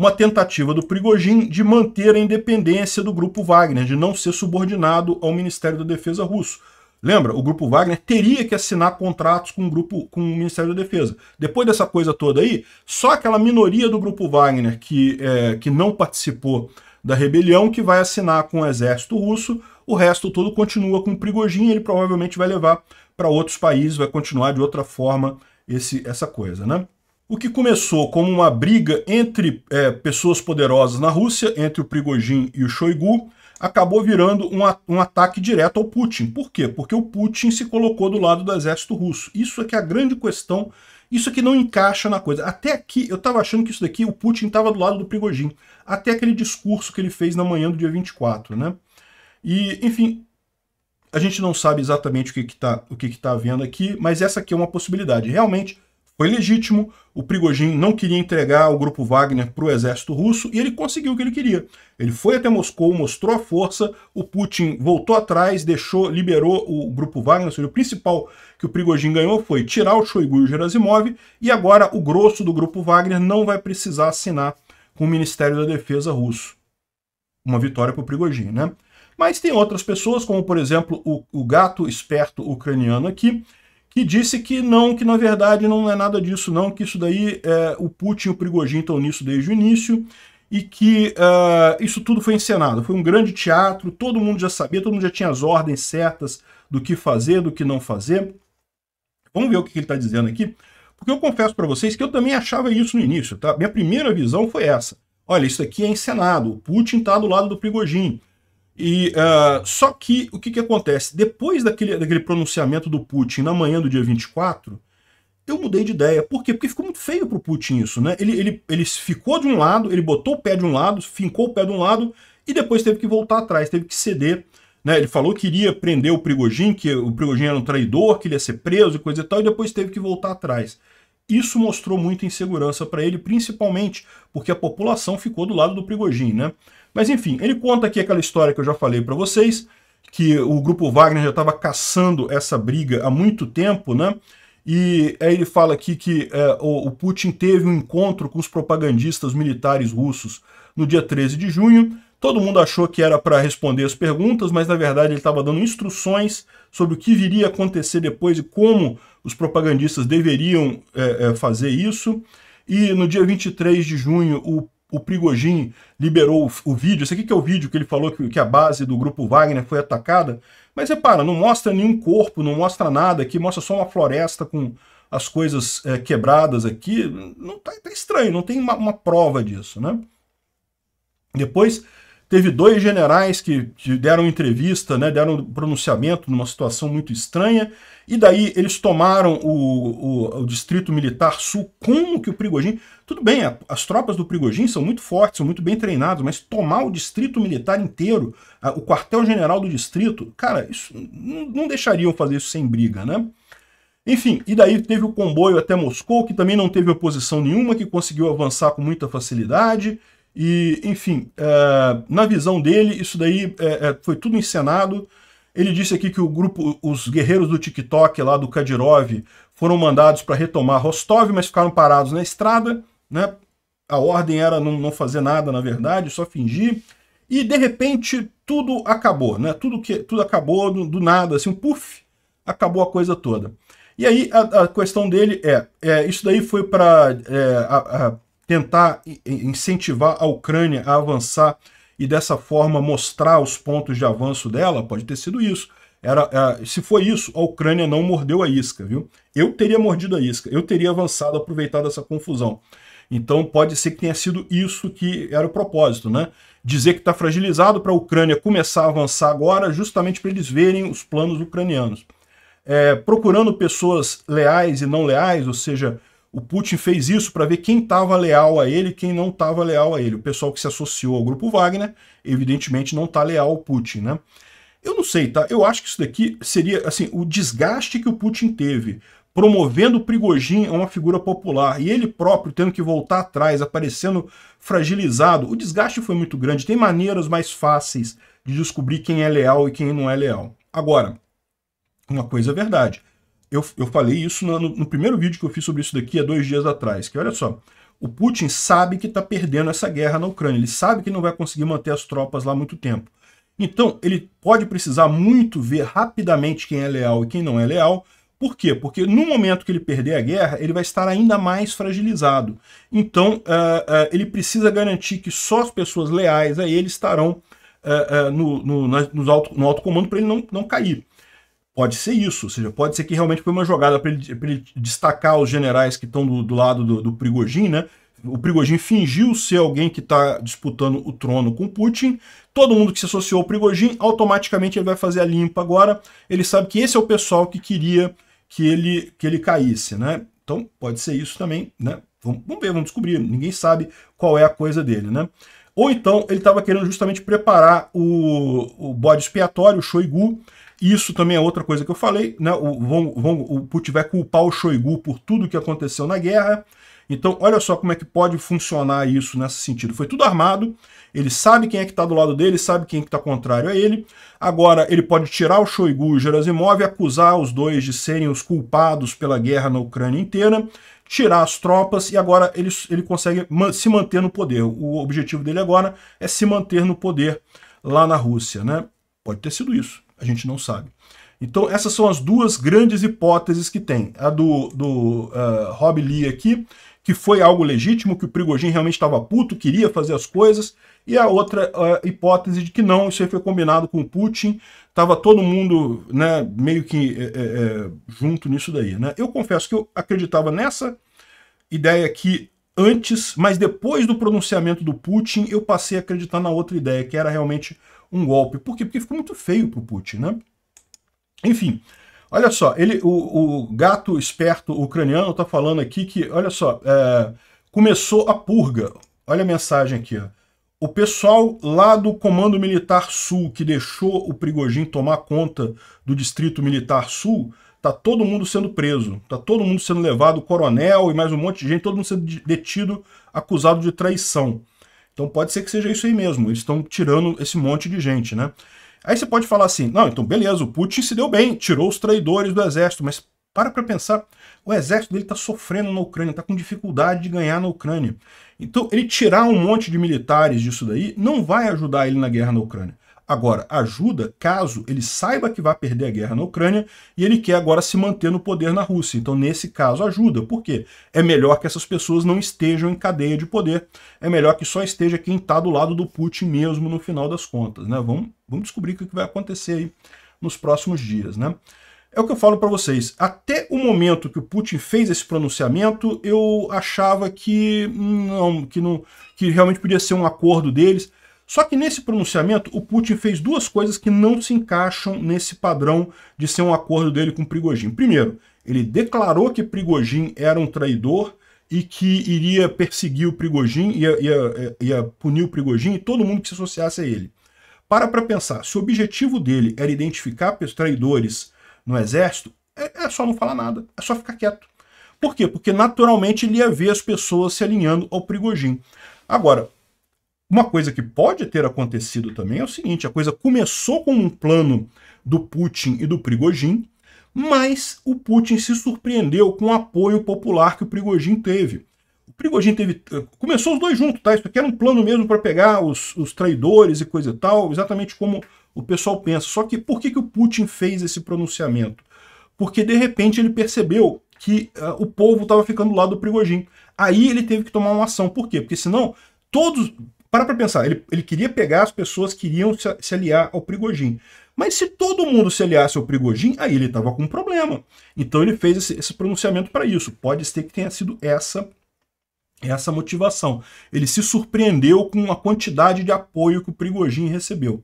uma tentativa do Prigojin de manter a independência do grupo Wagner, de não ser subordinado ao Ministério da Defesa russo. Lembra, o grupo Wagner teria que assinar contratos com o, grupo, com o Ministério da Defesa. Depois dessa coisa toda aí, só aquela minoria do grupo Wagner que, é, que não participou da rebelião que vai assinar com o exército russo, o resto todo continua com o Prigojin, ele provavelmente vai levar para outros países, vai continuar de outra forma esse, essa coisa, né? O que começou como uma briga entre é, pessoas poderosas na Rússia, entre o Prigojin e o Shoigu, acabou virando um, um, ataque direto ao Putin. Por quê? Porque o Putin se colocou do lado do exército russo. Isso é que é a grande questão, isso é que não encaixa na coisa. Até aqui, eu estava achando que isso daqui, o Putin estava do lado do Prigojin. Até aquele discurso que ele fez na manhã do dia 24, né? E, enfim, a gente não sabe exatamente o que está que que tá havendo aqui, mas essa aqui é uma possibilidade. Realmente, foi legítimo, o Prigogine não queria entregar o grupo Wagner para o exército russo e ele conseguiu o que ele queria. Ele foi até Moscou, mostrou a força, o Putin voltou atrás, deixou, liberou o grupo Wagner, seja, o principal que o Prigogine ganhou foi tirar o Shoigu e o Gerasimov e agora o grosso do grupo Wagner não vai precisar assinar com o Ministério da Defesa russo. Uma vitória para o Prigogine, né? Mas tem outras pessoas, como por exemplo o, o gato esperto ucraniano aqui, que disse que não, que na verdade não é nada disso não, que isso daí é, o Putin e o Prigogine estão nisso desde o início e que uh, isso tudo foi encenado, foi um grande teatro, todo mundo já sabia, todo mundo já tinha as ordens certas do que fazer, do que não fazer. Vamos ver o que ele está dizendo aqui, porque eu confesso para vocês que eu também achava isso no início, tá? Minha primeira visão foi essa. Olha, isso aqui é encenado, o Putin está do lado do Prigogine, e uh, só que o que, que acontece? Depois daquele, daquele pronunciamento do Putin na manhã do dia 24, eu mudei de ideia. Por quê? Porque ficou muito feio pro Putin isso, né? Ele, ele, ele ficou de um lado, ele botou o pé de um lado, fincou o pé de um lado e depois teve que voltar atrás, teve que ceder. Né? Ele falou que iria prender o Prigogine, que o Prigogine era um traidor, que ele ia ser preso e coisa e tal, e depois teve que voltar atrás. Isso mostrou muita insegurança para ele, principalmente porque a população ficou do lado do Prigogine, né? Mas enfim, ele conta aqui aquela história que eu já falei para vocês, que o grupo Wagner já estava caçando essa briga há muito tempo, né? E aí é, ele fala aqui que é, o, o, Putin teve um encontro com os propagandistas militares russos no dia 13 de junho. Todo mundo achou que era para responder as perguntas, mas na verdade ele estava dando instruções sobre o que viria a acontecer depois e como os propagandistas deveriam é, é, fazer isso. E no dia 23 de junho, o, o Prigogine liberou o, o, vídeo. Esse aqui que é o vídeo que ele falou que, que a base do grupo Wagner foi atacada. Mas repara, não mostra nenhum corpo, não mostra nada aqui, mostra só uma floresta com as coisas é, quebradas aqui. Não tá, tá, estranho, não tem uma, uma prova disso, né? Depois, Teve dois generais que deram entrevista, né, deram pronunciamento numa situação muito estranha, e daí eles tomaram o, o, o distrito militar sul, como que o Prigojin... Tudo bem, a, as tropas do Prigojin são muito fortes, são muito bem treinadas, mas tomar o distrito militar inteiro, a, o quartel-general do distrito, cara, isso não, não deixariam fazer isso sem briga, né? Enfim, e daí teve o comboio até Moscou, que também não teve oposição nenhuma, que conseguiu avançar com muita facilidade, e, enfim, é, na visão dele, isso daí é, é, foi tudo encenado. Ele disse aqui que o grupo, os guerreiros do TikTok lá do Kadyrov foram mandados para retomar Rostov, mas ficaram parados na estrada, né? A ordem era não, não fazer nada, na verdade, só fingir. E de repente tudo acabou, né? Tudo que tudo acabou do, do nada, assim, um puff, acabou a coisa toda. E aí a, a questão dele é, é, isso daí foi para é, tentar incentivar a Ucrânia a avançar e dessa forma mostrar os pontos de avanço dela? Pode ter sido isso. Era, é, se foi isso, a Ucrânia não mordeu a isca, viu? Eu teria mordido a isca, eu teria avançado, aproveitado essa confusão. Então pode ser que tenha sido isso que era o propósito, né? Dizer que está fragilizado para a Ucrânia começar a avançar agora, justamente para eles verem os planos ucranianos. É, procurando pessoas leais e não leais, ou seja, o Putin fez isso para ver quem estava leal a ele e quem não estava leal a ele. O pessoal que se associou ao grupo Wagner, evidentemente, não está leal ao Putin, né? Eu não sei, tá? Eu acho que isso daqui seria, assim, o desgaste que o Putin teve promovendo o Prigogine a uma figura popular e ele próprio tendo que voltar atrás, aparecendo fragilizado. O desgaste foi muito grande. Tem maneiras mais fáceis de descobrir quem é leal e quem não é leal. Agora, uma coisa é verdade eu, eu falei isso no, no primeiro vídeo que eu fiz sobre isso daqui há dois dias atrás, que olha só, o Putin sabe que está perdendo essa guerra na Ucrânia, ele sabe que não vai conseguir manter as tropas lá muito tempo. Então, ele pode precisar muito ver rapidamente quem é leal e quem não é leal. Por quê? Porque no momento que ele perder a guerra, ele vai estar ainda mais fragilizado. Então, uh, uh, ele precisa garantir que só as pessoas leais a ele estarão uh, no, no, na, alto, no alto comando para ele não, não cair. Pode ser isso, ou seja, pode ser que realmente foi uma jogada para ele, ele, destacar os generais que estão do, do, lado do, do né? O Prigogine fingiu ser alguém que está disputando o trono com Putin. Todo mundo que se associou ao Prigogine, automaticamente ele vai fazer a limpa agora. Ele sabe que esse é o pessoal que queria que ele, que ele caísse, né? Então pode ser isso também, né? Vamos, vamos ver, vamos descobrir. Ninguém sabe qual é a coisa dele, né? Ou então ele estava querendo justamente preparar o, o bode expiatório, o Shoigu, isso também é outra coisa que eu falei, né? O, vão, vão, o Putin vai culpar o Shoigu por tudo que aconteceu na guerra. Então, olha só como é que pode funcionar isso nesse sentido. Foi tudo armado, ele sabe quem é que está do lado dele, sabe quem é que está contrário a ele. Agora, ele pode tirar o Shoigu e o Gerasimov e acusar os dois de serem os culpados pela guerra na Ucrânia inteira, tirar as tropas e agora ele, ele consegue se manter no poder. O objetivo dele agora é se manter no poder lá na Rússia. Né? Pode ter sido isso. A gente não sabe. Então, essas são as duas grandes hipóteses que tem. A do, do uh, Rob Lee aqui, que foi algo legítimo, que o Prigogine realmente estava puto, queria fazer as coisas, e a outra uh, hipótese de que não, isso aí foi combinado com o Putin, estava todo mundo né, meio que é, é, junto nisso daí. Né? Eu confesso que eu acreditava nessa ideia aqui antes, mas depois do pronunciamento do Putin, eu passei a acreditar na outra ideia, que era realmente um golpe. Por quê? Porque ficou muito feio para o Putin, né? Enfim, olha só, ele, o, o gato esperto ucraniano está falando aqui que, olha só, é, começou a purga. Olha a mensagem aqui, ó. O pessoal lá do Comando Militar Sul, que deixou o Prigojin tomar conta do Distrito Militar Sul, tá todo mundo sendo preso, tá todo mundo sendo levado, coronel e mais um monte de gente, todo mundo sendo detido, acusado de traição. Então pode ser que seja isso aí mesmo, eles estão tirando esse monte de gente, né? Aí você pode falar assim, não, então beleza, o Putin se deu bem, tirou os traidores do exército, mas para para pensar, o exército dele está sofrendo na Ucrânia, está com dificuldade de ganhar na Ucrânia. Então ele tirar um monte de militares disso daí não vai ajudar ele na guerra na Ucrânia. Agora, ajuda caso ele saiba que vai perder a guerra na Ucrânia e ele quer agora se manter no poder na Rússia. Então, nesse caso, ajuda. Por quê? É melhor que essas pessoas não estejam em cadeia de poder. É melhor que só esteja quem está do lado do Putin mesmo no final das contas. Né? Vamos, vamos descobrir o que vai acontecer aí nos próximos dias. Né? É o que eu falo para vocês. Até o momento que o Putin fez esse pronunciamento, eu achava que não, que não, que realmente podia ser um acordo deles. Só que nesse pronunciamento, o Putin fez duas coisas que não se encaixam nesse padrão de ser um acordo dele com Prigogine. Primeiro, ele declarou que Prigogine era um traidor e que iria perseguir o Prigogine, ia, ia, ia punir o Prigogine e todo mundo que se associasse a ele. Para para pensar, se o objetivo dele era identificar traidores no exército, é, é só não falar nada, é só ficar quieto. Por quê? Porque naturalmente ele ia ver as pessoas se alinhando ao Prigogine. Agora, uma coisa que pode ter acontecido também é o seguinte: a coisa começou com um plano do Putin e do Prigojin, mas o Putin se surpreendeu com o apoio popular que o Prigojin teve. O Prigojin teve. Começou os dois juntos, tá? Isso aqui era um plano mesmo para pegar os, os traidores e coisa e tal, exatamente como o pessoal pensa. Só que por que, que o Putin fez esse pronunciamento? Porque de repente ele percebeu que uh, o povo estava ficando do lado do Prigojin. Aí ele teve que tomar uma ação. Por quê? Porque senão todos para para pensar, ele, ele queria pegar as pessoas que iriam se, se aliar ao Prigojin. Mas se todo mundo se aliasse ao Prigojin, aí ele estava com um problema. Então ele fez esse, esse pronunciamento para isso. Pode ser que tenha sido essa essa motivação. Ele se surpreendeu com a quantidade de apoio que o Prigojin recebeu.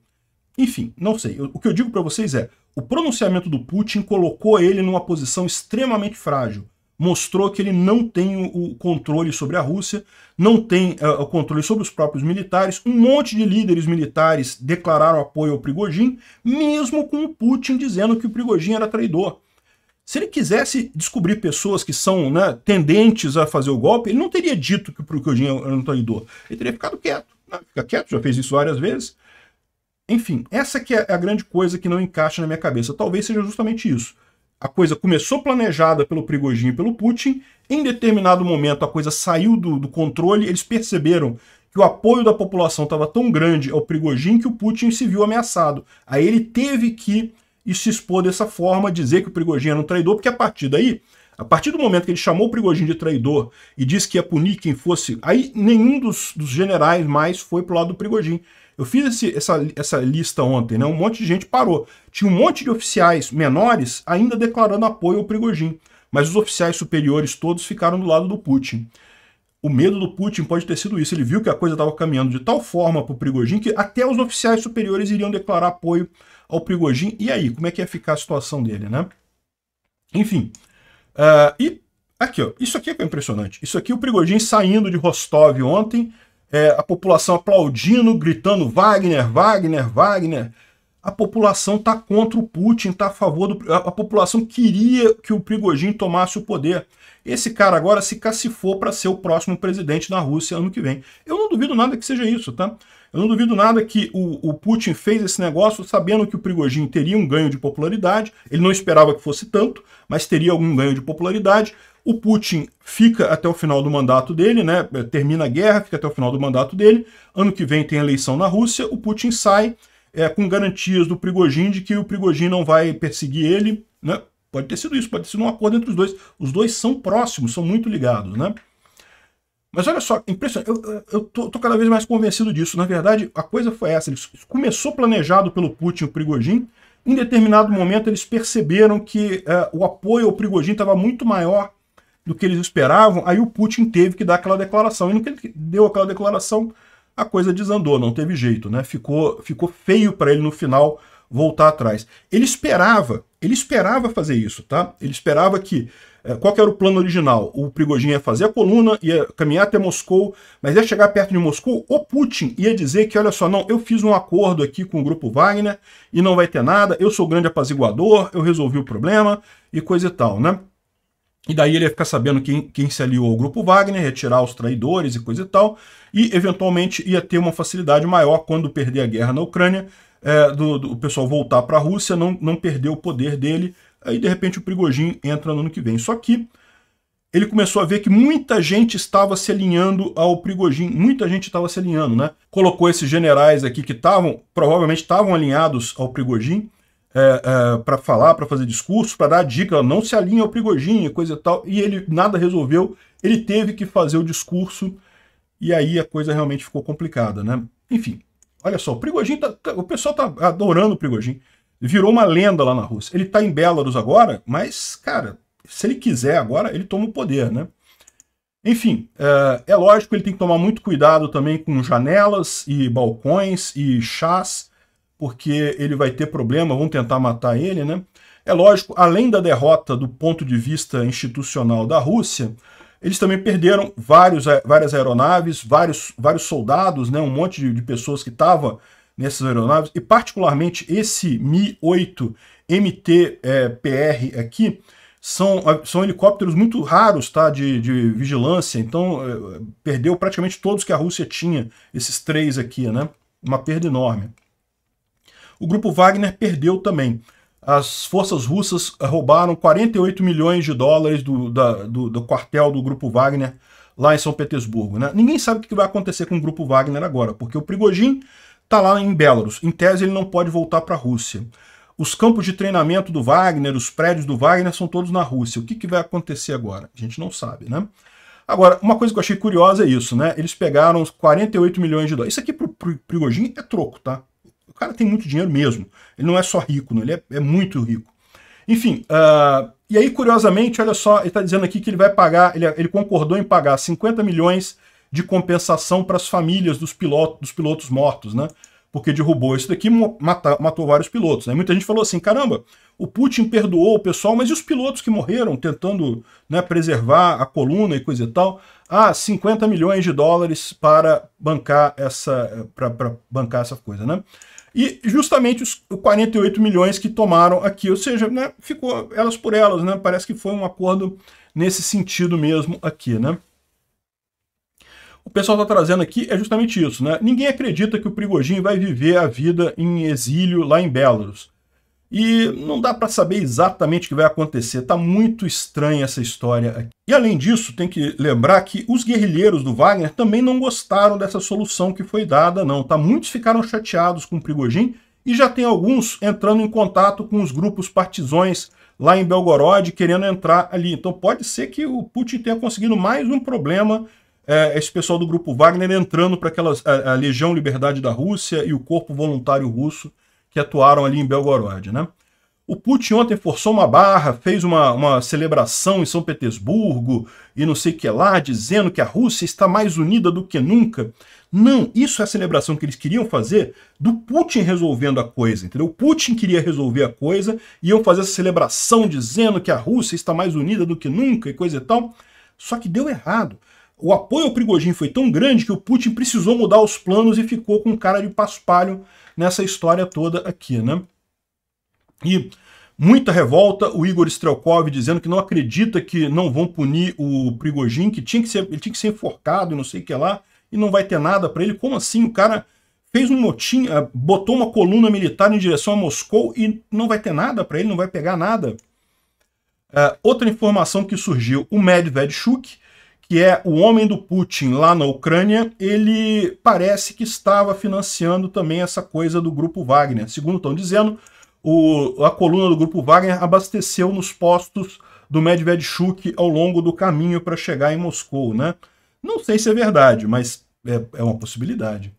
Enfim, não sei. o que eu digo para vocês é, o pronunciamento do Putin colocou ele numa posição extremamente frágil mostrou que ele não tem o controle sobre a Rússia, não tem uh, o controle sobre os próprios militares. Um monte de líderes militares declararam apoio ao Prigojin, mesmo com o Putin dizendo que o Prigojin era traidor. Se ele quisesse descobrir pessoas que são né, tendentes a fazer o golpe, ele não teria dito que o Prigojin era um traidor. Ele teria ficado quieto. Né? Fica quieto, já fez isso várias vezes. Enfim, essa que é a grande coisa que não encaixa na minha cabeça. Talvez seja justamente isso a coisa começou planejada pelo Prigojin e pelo Putin, em determinado momento a coisa saiu do, do controle, eles perceberam que o apoio da população estava tão grande ao Prigojin que o Putin se viu ameaçado. Aí ele teve que se expor dessa forma, dizer que o Prigojin era um traidor, porque a partir daí, a partir do momento que ele chamou o Prigojin de traidor e disse que ia punir quem fosse, aí nenhum dos, dos generais mais foi pro lado do Prigojin. Eu fiz esse, essa, essa lista ontem, né? Um monte de gente parou. Tinha um monte de oficiais menores ainda declarando apoio ao Prigogine, mas os oficiais superiores todos ficaram do lado do Putin. O medo do Putin pode ter sido isso. Ele viu que a coisa estava caminhando de tal forma para o Prigogine que até os oficiais superiores iriam declarar apoio ao Prigogine. E aí, como é que ia ficar a situação dele, né? Enfim. Uh, e aqui, ó, isso aqui é, é impressionante. Isso aqui o Prigogine saindo de Rostov ontem, é, a população aplaudindo, gritando Wagner, Wagner, Wagner. A população está contra o Putin, está a favor do. A, a, população queria que o Prigogine tomasse o poder. Esse cara agora se cacifou para ser o próximo presidente da Rússia ano que vem. Eu não duvido nada que seja isso, tá? Eu não duvido nada que o, o Putin fez esse negócio sabendo que o Prigogine teria um ganho de popularidade. Ele não esperava que fosse tanto, mas teria algum ganho de popularidade. O Putin fica até o final do mandato dele, né? Termina a guerra, fica até o final do mandato dele. Ano que vem tem eleição na Rússia, o Putin sai é, com garantias do Prigogine de que o Prigogine não vai perseguir ele, né? Pode ter sido isso, pode ter sido um acordo entre os dois. Os dois são próximos, são muito ligados, né? Mas olha só, impressionante, eu, eu tô, tô, cada vez mais convencido disso. Na verdade, a coisa foi essa, ele começou planejado pelo Putin o Prigogine, em determinado momento eles perceberam que é, o apoio ao Prigogine estava muito maior do que eles esperavam, aí o Putin teve que dar aquela declaração. E no que ele deu aquela declaração, a coisa desandou, não teve jeito, né? Ficou, ficou feio para ele no final voltar atrás. Ele esperava, ele esperava fazer isso, tá? Ele esperava que eh, qual que era o plano original? O Prigogine ia fazer a coluna, ia caminhar até Moscou, mas ia chegar perto de Moscou, o Putin ia dizer que, olha só, não, eu fiz um acordo aqui com o grupo Wagner e não vai ter nada, eu sou grande apaziguador, eu resolvi o problema e coisa e tal, né? E daí ele ia ficar sabendo quem, quem se aliou ao grupo Wagner, retirar os traidores e coisa e tal, e eventualmente ia ter uma facilidade maior quando perder a guerra na Ucrânia, é, do, do pessoal voltar para a Rússia, não, não perder o poder dele, aí de repente o Prigogine entra no ano que vem. Só que ele começou a ver que muita gente estava se alinhando ao Prigogine, muita gente estava se alinhando, né? Colocou esses generais aqui que estavam, provavelmente estavam alinhados ao Prigogine, é, é, para falar, para fazer discurso, para dar dica, não se alinha ao Prigogine, coisa e tal, e ele nada resolveu, ele teve que fazer o discurso, e aí a coisa realmente ficou complicada, né? Enfim, olha só, o Prigogine, tá, o pessoal tá adorando o Prigogine, virou uma lenda lá na Rússia. Ele tá em Belarus agora, mas, cara, se ele quiser agora, ele toma o poder, né? Enfim, é, é lógico que ele tem que tomar muito cuidado também com janelas e balcões e chás porque ele vai ter problema, vão tentar matar ele, né? É lógico, além da derrota do ponto de vista institucional da Rússia, eles também perderam vários, várias aeronaves, vários, vários soldados, né? um monte de, de pessoas que estavam nessas aeronaves, e particularmente esse Mi-8 MT-PR é, aqui, são, são helicópteros muito raros tá, de, de vigilância, então é, perdeu praticamente todos que a Rússia tinha, esses três aqui, né? uma perda enorme o grupo Wagner perdeu também. As forças russas roubaram 48 milhões de dólares do, da, do, do quartel do grupo Wagner lá em São Petersburgo. Né? Ninguém sabe o que vai acontecer com o grupo Wagner agora, porque o Prigogine está lá em Belarus. Em tese, ele não pode voltar para a Rússia. Os campos de treinamento do Wagner, os prédios do Wagner são todos na Rússia. O que, que vai acontecer agora? A gente não sabe, né? Agora, uma coisa que eu achei curiosa é isso, né? Eles pegaram 48 milhões de dólares. Isso aqui para o Prigogine é troco, tá? cara tem muito dinheiro mesmo. Ele não é só rico, não, né? ele é, é muito rico. Enfim, uh, e aí, curiosamente, olha só, ele está dizendo aqui que ele vai pagar, ele, ele concordou em pagar 50 milhões de compensação para as famílias dos, pilotos, dos pilotos mortos, né? Porque derrubou isso daqui, mata, matou vários pilotos. Né? Muita gente falou assim: caramba, o Putin perdoou o pessoal, mas e os pilotos que morreram tentando né, preservar a coluna e coisa e tal? Ah, 50 milhões de dólares para bancar essa, para bancar essa coisa, né? E justamente os 48 milhões que tomaram aqui, ou seja, né, ficou elas por elas, né? Parece que foi um acordo nesse sentido mesmo aqui, né? O pessoal está trazendo aqui é justamente isso, né? Ninguém acredita que o Prigogine vai viver a vida em exílio lá em Belarus e não dá para saber exatamente o que vai acontecer. Tá muito estranha essa história aqui. E além disso, tem que lembrar que os guerrilheiros do Wagner também não gostaram dessa solução que foi dada, não. Tá? Muitos ficaram chateados com o Prigogine e já tem alguns entrando em contato com os grupos partisões lá em Belgorod, querendo entrar ali. Então pode ser que o Putin tenha conseguido mais um problema, é, esse pessoal do grupo Wagner entrando para aquela a, a Legião Liberdade da Rússia e o Corpo Voluntário Russo que atuaram ali em Belgorod, né? O Putin ontem forçou uma barra, fez uma, uma celebração em São Petersburgo e não sei o que lá, dizendo que a Rússia está mais unida do que nunca. Não, isso é a celebração que eles queriam fazer do Putin resolvendo a coisa, entendeu? O Putin queria resolver a coisa, e iam fazer essa celebração dizendo que a Rússia está mais unida do que nunca e coisa e tal. Só que deu errado. O apoio ao Prigogine foi tão grande que o Putin precisou mudar os planos e ficou com cara de paspalho nessa história toda aqui, né? E muita revolta, o Igor Strelkov dizendo que não acredita que não vão punir o Prigojin, que, tinha que ser, ele tinha que ser enforcado e não sei o que lá, e não vai ter nada para ele. Como assim? O cara fez um motim, ah, botou uma coluna militar em direção a Moscou e não vai ter nada para ele, não vai pegar nada. Uh, outra informação que surgiu, o Medvedchuk, que é o homem do Putin lá na Ucrânia, ele parece que estava financiando também essa coisa do grupo Wagner. Segundo estão dizendo, o, a coluna do grupo Wagner abasteceu nos postos do Medvedchuk ao longo do caminho para chegar em Moscou, né? Não sei se é verdade, mas é, é, uma possibilidade.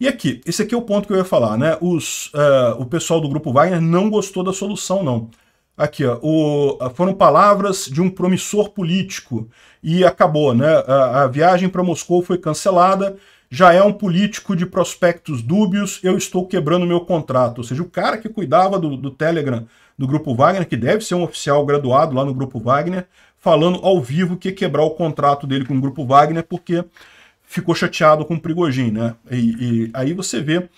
E aqui, esse aqui é o ponto que eu ia falar, né? Os, uh, o pessoal do grupo Wagner não gostou da solução, não. Aqui, ó, o, foram palavras de um promissor político e acabou, né? A, a viagem para Moscou foi cancelada. Já é um político de prospectos dúbios, eu estou quebrando meu contrato. Ou seja, o cara que cuidava do, do Telegram do Grupo Wagner, que deve ser um oficial graduado lá no Grupo Wagner, falando ao vivo que ia quebrar o contrato dele com o Grupo Wagner porque ficou chateado com o Prigogine, né? E, e aí você vê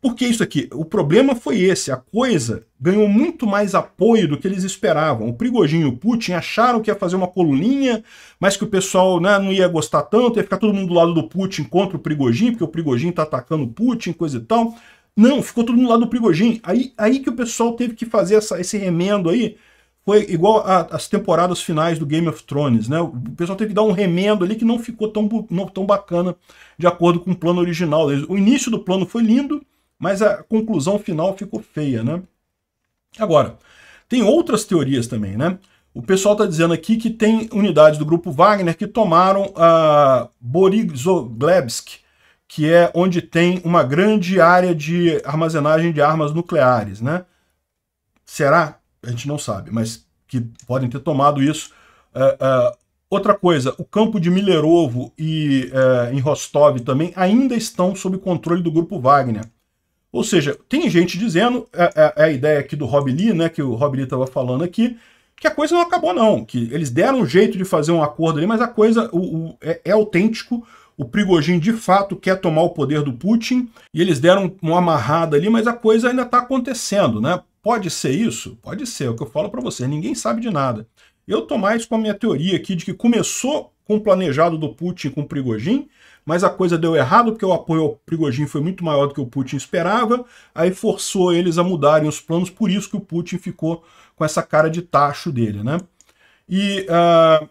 por que isso aqui? O problema foi esse. A coisa ganhou muito mais apoio do que eles esperavam. O Prigojin e o Putin acharam que ia fazer uma coluninha, mas que o pessoal né, não ia gostar tanto, ia ficar todo mundo do lado do Putin contra o Prigojin, porque o Prigojin está atacando o Putin, coisa e tal. Não, ficou todo mundo do lado do Prigojin. Aí, aí que o pessoal teve que fazer essa, esse remendo aí. Foi igual às temporadas finais do Game of Thrones, né? O pessoal teve que dar um remendo ali que não ficou tão, não, tão bacana de acordo com o plano original O início do plano foi lindo, mas a conclusão final ficou feia, né? Agora, tem outras teorias também, né? O pessoal está dizendo aqui que tem unidades do grupo Wagner que tomaram a Borizoglebsk, que é onde tem uma grande área de armazenagem de armas nucleares, né? Será? A gente não sabe, mas que podem ter tomado isso. Uh, uh, outra coisa, o campo de Milerovo e uh, em Rostov também ainda estão sob controle do grupo Wagner. Ou seja, tem gente dizendo, é, é, é a ideia aqui do Rob Lee, né, que o Rob Lee estava falando aqui, que a coisa não acabou não, que eles deram um jeito de fazer um acordo ali, mas a coisa o, o, é, é, autêntico, o Prigogine de fato quer tomar o poder do Putin, e eles deram uma amarrada ali, mas a coisa ainda está acontecendo, né? Pode ser isso? Pode ser, é o que eu falo para você, ninguém sabe de nada. Eu tô mais com a minha teoria aqui de que começou com o planejado do Putin com o Prigojin, mas a coisa deu errado porque o apoio ao Prigojin foi muito maior do que o Putin esperava, aí forçou eles a mudarem os planos, por isso que o Putin ficou com essa cara de tacho dele, né? E uh,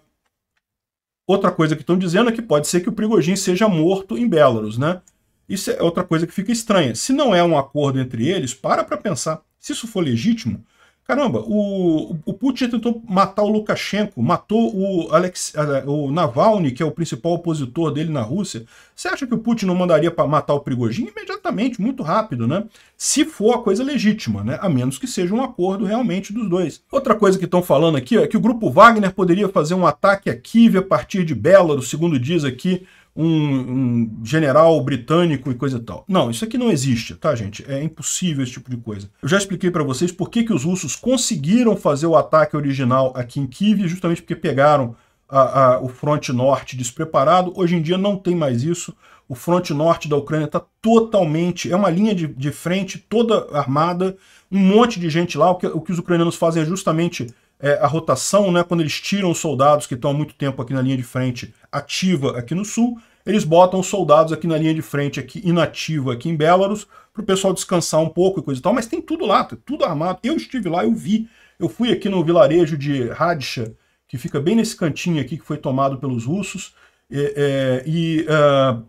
outra coisa que estão dizendo é que pode ser que o Prigojin seja morto em Belarus, né? Isso é outra coisa que fica estranha. Se não é um acordo entre eles, para para pensar. Se isso for legítimo, Caramba, o, o Putin tentou matar o Lukashenko, matou o, Alex, o Navalny, que é o principal opositor dele na Rússia. Você acha que o Putin não mandaria para matar o Prigojin imediatamente, muito rápido, né? Se for a coisa legítima, né? A menos que seja um acordo realmente dos dois. Outra coisa que estão falando aqui é que o grupo Wagner poderia fazer um ataque a Kiev a partir de Belarus, segundo diz aqui um, um, general britânico e coisa e tal. Não, isso aqui não existe, tá, gente? É impossível esse tipo de coisa. Eu já expliquei para vocês por que, que os russos conseguiram fazer o ataque original aqui em Kiev, justamente porque pegaram a, a, o fronte norte despreparado. Hoje em dia não tem mais isso. O fronte norte da Ucrânia está totalmente... É uma linha de, de, frente toda armada, um monte de gente lá. O que, o que os ucranianos fazem é justamente... É, a rotação, né, quando eles tiram os soldados que estão há muito tempo aqui na linha de frente ativa aqui no sul, eles botam soldados aqui na linha de frente, aqui inativa aqui em Belarus, para o pessoal descansar um pouco e coisa e tal, mas tem tudo lá, tem tudo armado. Eu estive lá, eu vi. Eu fui aqui no vilarejo de Radcha, que fica bem nesse cantinho aqui que foi tomado pelos russos, e, é, e ah,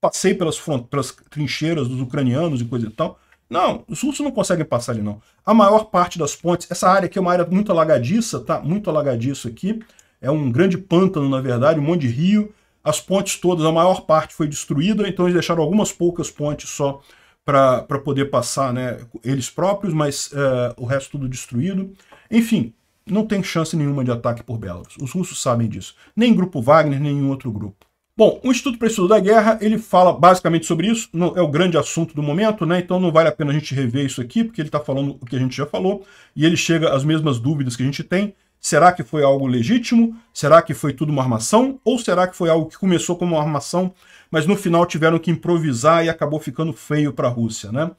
passei pelas, pelas trincheiras dos ucranianos e coisa e tal. Não, os russos não conseguem passar ali não. A maior parte das pontes, essa área aqui é uma área muito alagadiça, tá? Muito alagadiça aqui. É um grande pântano, na verdade, um monte de rio. As pontes todas, a maior parte foi destruída, então eles deixaram algumas poucas pontes só para poder passar né, eles próprios, mas eh, o resto tudo destruído. Enfim, não tem chance nenhuma de ataque por Belarus. Os russos sabem disso. Nem grupo Wagner, nenhum outro grupo. Bom, o Instituto para Estudo da Guerra, ele fala basicamente sobre isso, não, é o grande assunto do momento, né? Então não vale a pena a gente rever isso aqui, porque ele está falando o que a gente já falou, e ele chega às mesmas dúvidas que a gente tem, Será que foi algo legítimo? Será que foi tudo uma armação? Ou será que foi algo que começou como uma armação, mas no final tiveram que improvisar e acabou ficando feio para a Rússia, né?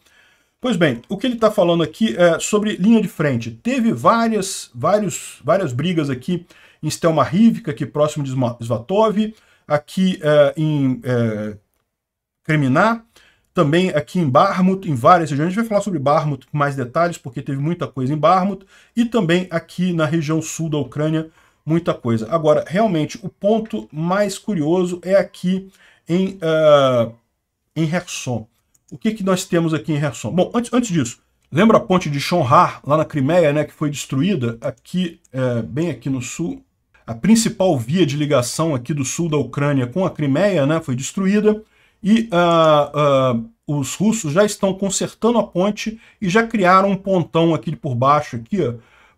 Pois bem, o que ele está falando aqui é sobre linha de frente. Teve várias, vários, várias brigas aqui em Stelmarivka, aqui próximo de Svatov, aqui é, em é, também aqui em Barmut, em várias regiões. A gente vai falar sobre Barmut com mais detalhes, porque teve muita coisa em Barmut, e também aqui na região sul da Ucrânia, muita coisa. Agora, realmente, o ponto mais curioso é aqui em, uh, em Herson. O que, que nós temos aqui em Herson? Bom, antes, antes disso, lembra a ponte de Shonhar, lá na Crimeia, né, que foi destruída, aqui, uh, bem aqui no sul? A principal via de ligação aqui do sul da Ucrânia com a Crimeia né, foi destruída. E uh, uh, os russos já estão consertando a ponte e já criaram um pontão aqui por baixo aqui,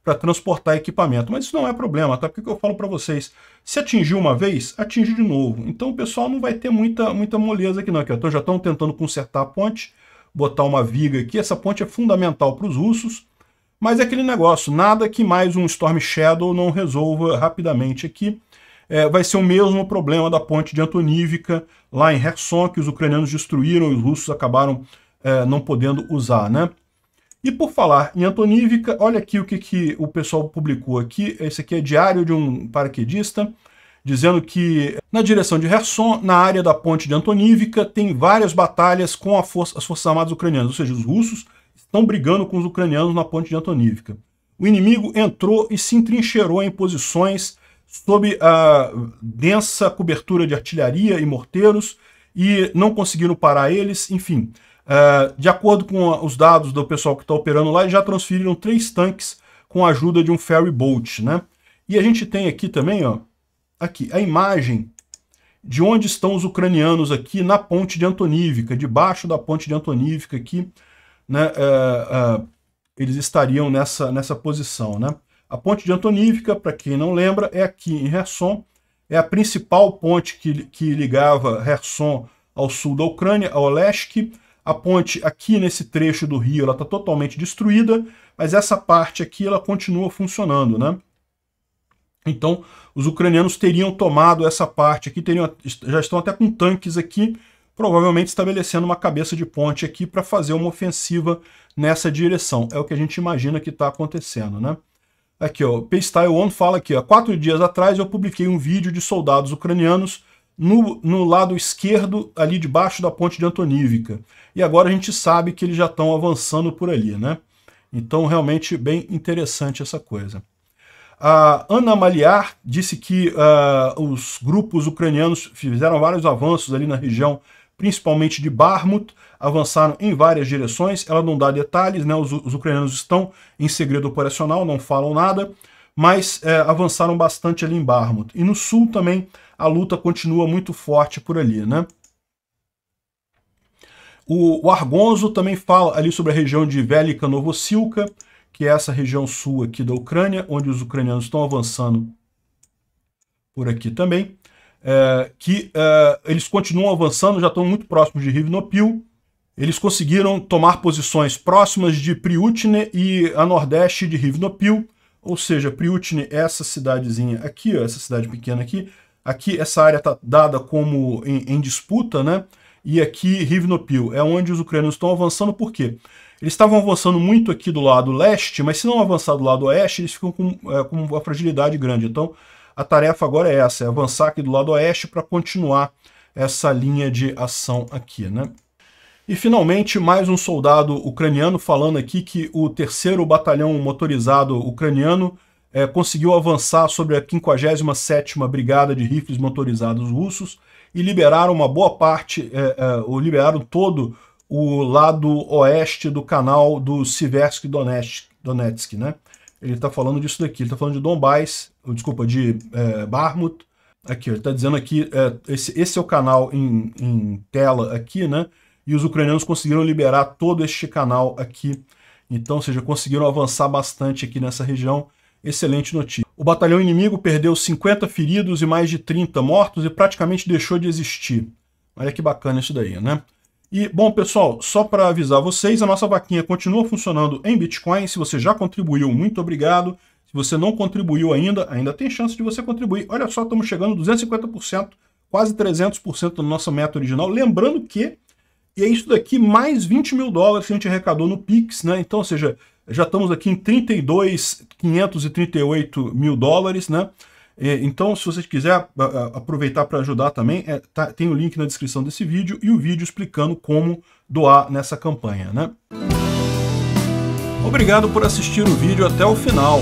para transportar equipamento. Mas isso não é problema, tá? Porque eu falo para vocês, se atingir uma vez, atinge de novo. Então o pessoal não vai ter muita, muita moleza aqui não. Aqui, Então já estão tentando consertar a ponte, botar uma viga aqui. Essa ponte é fundamental para os russos. Mas é aquele negócio, nada que mais um Storm Shadow não resolva rapidamente aqui é, vai ser o mesmo problema da ponte de Antonívica, lá em Herson, que os ucranianos destruíram e os russos acabaram é, não podendo usar, né? E por falar em Antonívica, olha aqui o que, que o pessoal publicou aqui. Esse aqui é diário de um paraquedista, dizendo que na direção de Herson, na área da ponte de Antonívica, tem várias batalhas com força, as Forças Armadas Ucranianas, ou seja, os russos estão brigando com os ucranianos na ponte de Antonívica. O inimigo entrou e se entrincheirou em posições sob a densa cobertura de artilharia e morteiros e não conseguiram parar eles, enfim. Uh, de acordo com os dados do pessoal que está operando lá, já transferiram três tanques com a ajuda de um ferry boat, né? E a gente tem aqui também, ó, aqui, a imagem de onde estão os ucranianos aqui na ponte de Antonívica, debaixo da ponte de Antonívica aqui, né, uh, uh, eles estariam nessa, nessa posição, né? A ponte de Antonívka, para quem não lembra, é aqui em Herson. É a principal ponte que, que ligava Herson ao sul da Ucrânia, a Leste. A ponte aqui nesse trecho do rio está totalmente destruída, mas essa parte aqui ela continua funcionando. Né? Então, os ucranianos teriam tomado essa parte aqui, teriam, já estão até com tanques aqui, provavelmente estabelecendo uma cabeça de ponte aqui para fazer uma ofensiva nessa direção. É o que a gente imagina que está acontecendo, né? Aqui, ó, Paystyle On fala aqui, ó, quatro dias atrás eu publiquei um vídeo de soldados ucranianos no, no lado esquerdo, ali debaixo da ponte de Antonívica. E agora a gente sabe que eles já estão avançando por ali, né? Então, realmente, bem interessante essa coisa. A Ana Maliar disse que uh, os grupos ucranianos fizeram vários avanços ali na região principalmente de Barmut, avançaram em várias direções. Ela não dá detalhes, né? os, os ucranianos estão em segredo operacional, não falam nada, mas é, avançaram bastante ali em Barmut. E no sul também a luta continua muito forte por ali. Né? O, o Argonzo também fala ali sobre a região de Velika Novosilka, que é essa região sul aqui da Ucrânia, onde os ucranianos estão avançando por aqui também é, que é, eles continuam avançando, já estão muito próximos de Rivnopil. Eles conseguiram tomar posições próximas de Priutne e a nordeste de Rivnopil, ou seja, Priutne é essa cidadezinha aqui, ó, essa cidade pequena aqui. Aqui essa área está dada como em, em, disputa, né? E aqui Rivnopil é onde os ucranianos estão avançando, por quê? Eles estavam avançando muito aqui do lado leste, mas se não avançar do lado oeste, eles ficam com, é, com uma fragilidade grande. Então, a tarefa agora é essa, é avançar aqui do lado oeste para continuar essa linha de ação aqui, né? E finalmente, mais um soldado ucraniano falando aqui que o terceiro batalhão motorizado ucraniano é, conseguiu avançar sobre a 57ª Brigada de Rifles Motorizados Russos e liberaram uma boa parte, é, é, ou liberaram todo o lado oeste do canal do Siversky Donetsk, Donetsk né? Ele está falando disso daqui, ele está falando de Donbass, desculpa, de é, Barmouth. Aqui, ele está dizendo aqui, é, esse, esse, é o canal em, em, tela aqui, né? E os ucranianos conseguiram liberar todo este canal aqui. Então, ou seja, conseguiram avançar bastante aqui nessa região. Excelente notícia. O batalhão inimigo perdeu 50 feridos e mais de 30 mortos e praticamente deixou de existir. Olha que bacana isso daí, né? E, bom, pessoal, só para avisar vocês, a nossa vaquinha continua funcionando em Bitcoin. Se você já contribuiu, muito obrigado você não contribuiu ainda, ainda tem chance de você contribuir. Olha só, estamos chegando a 250%, quase 300% da nossa meta original. Lembrando que e é isso daqui mais 20 mil dólares que a gente arrecadou no Pix, né? Então, ou seja, já estamos aqui em 32.538 mil dólares, né? É, então, se você quiser aproveitar para ajudar também, é, tá, tem o link na descrição desse vídeo e o vídeo explicando como doar nessa campanha, né? Obrigado por assistir o vídeo até o final.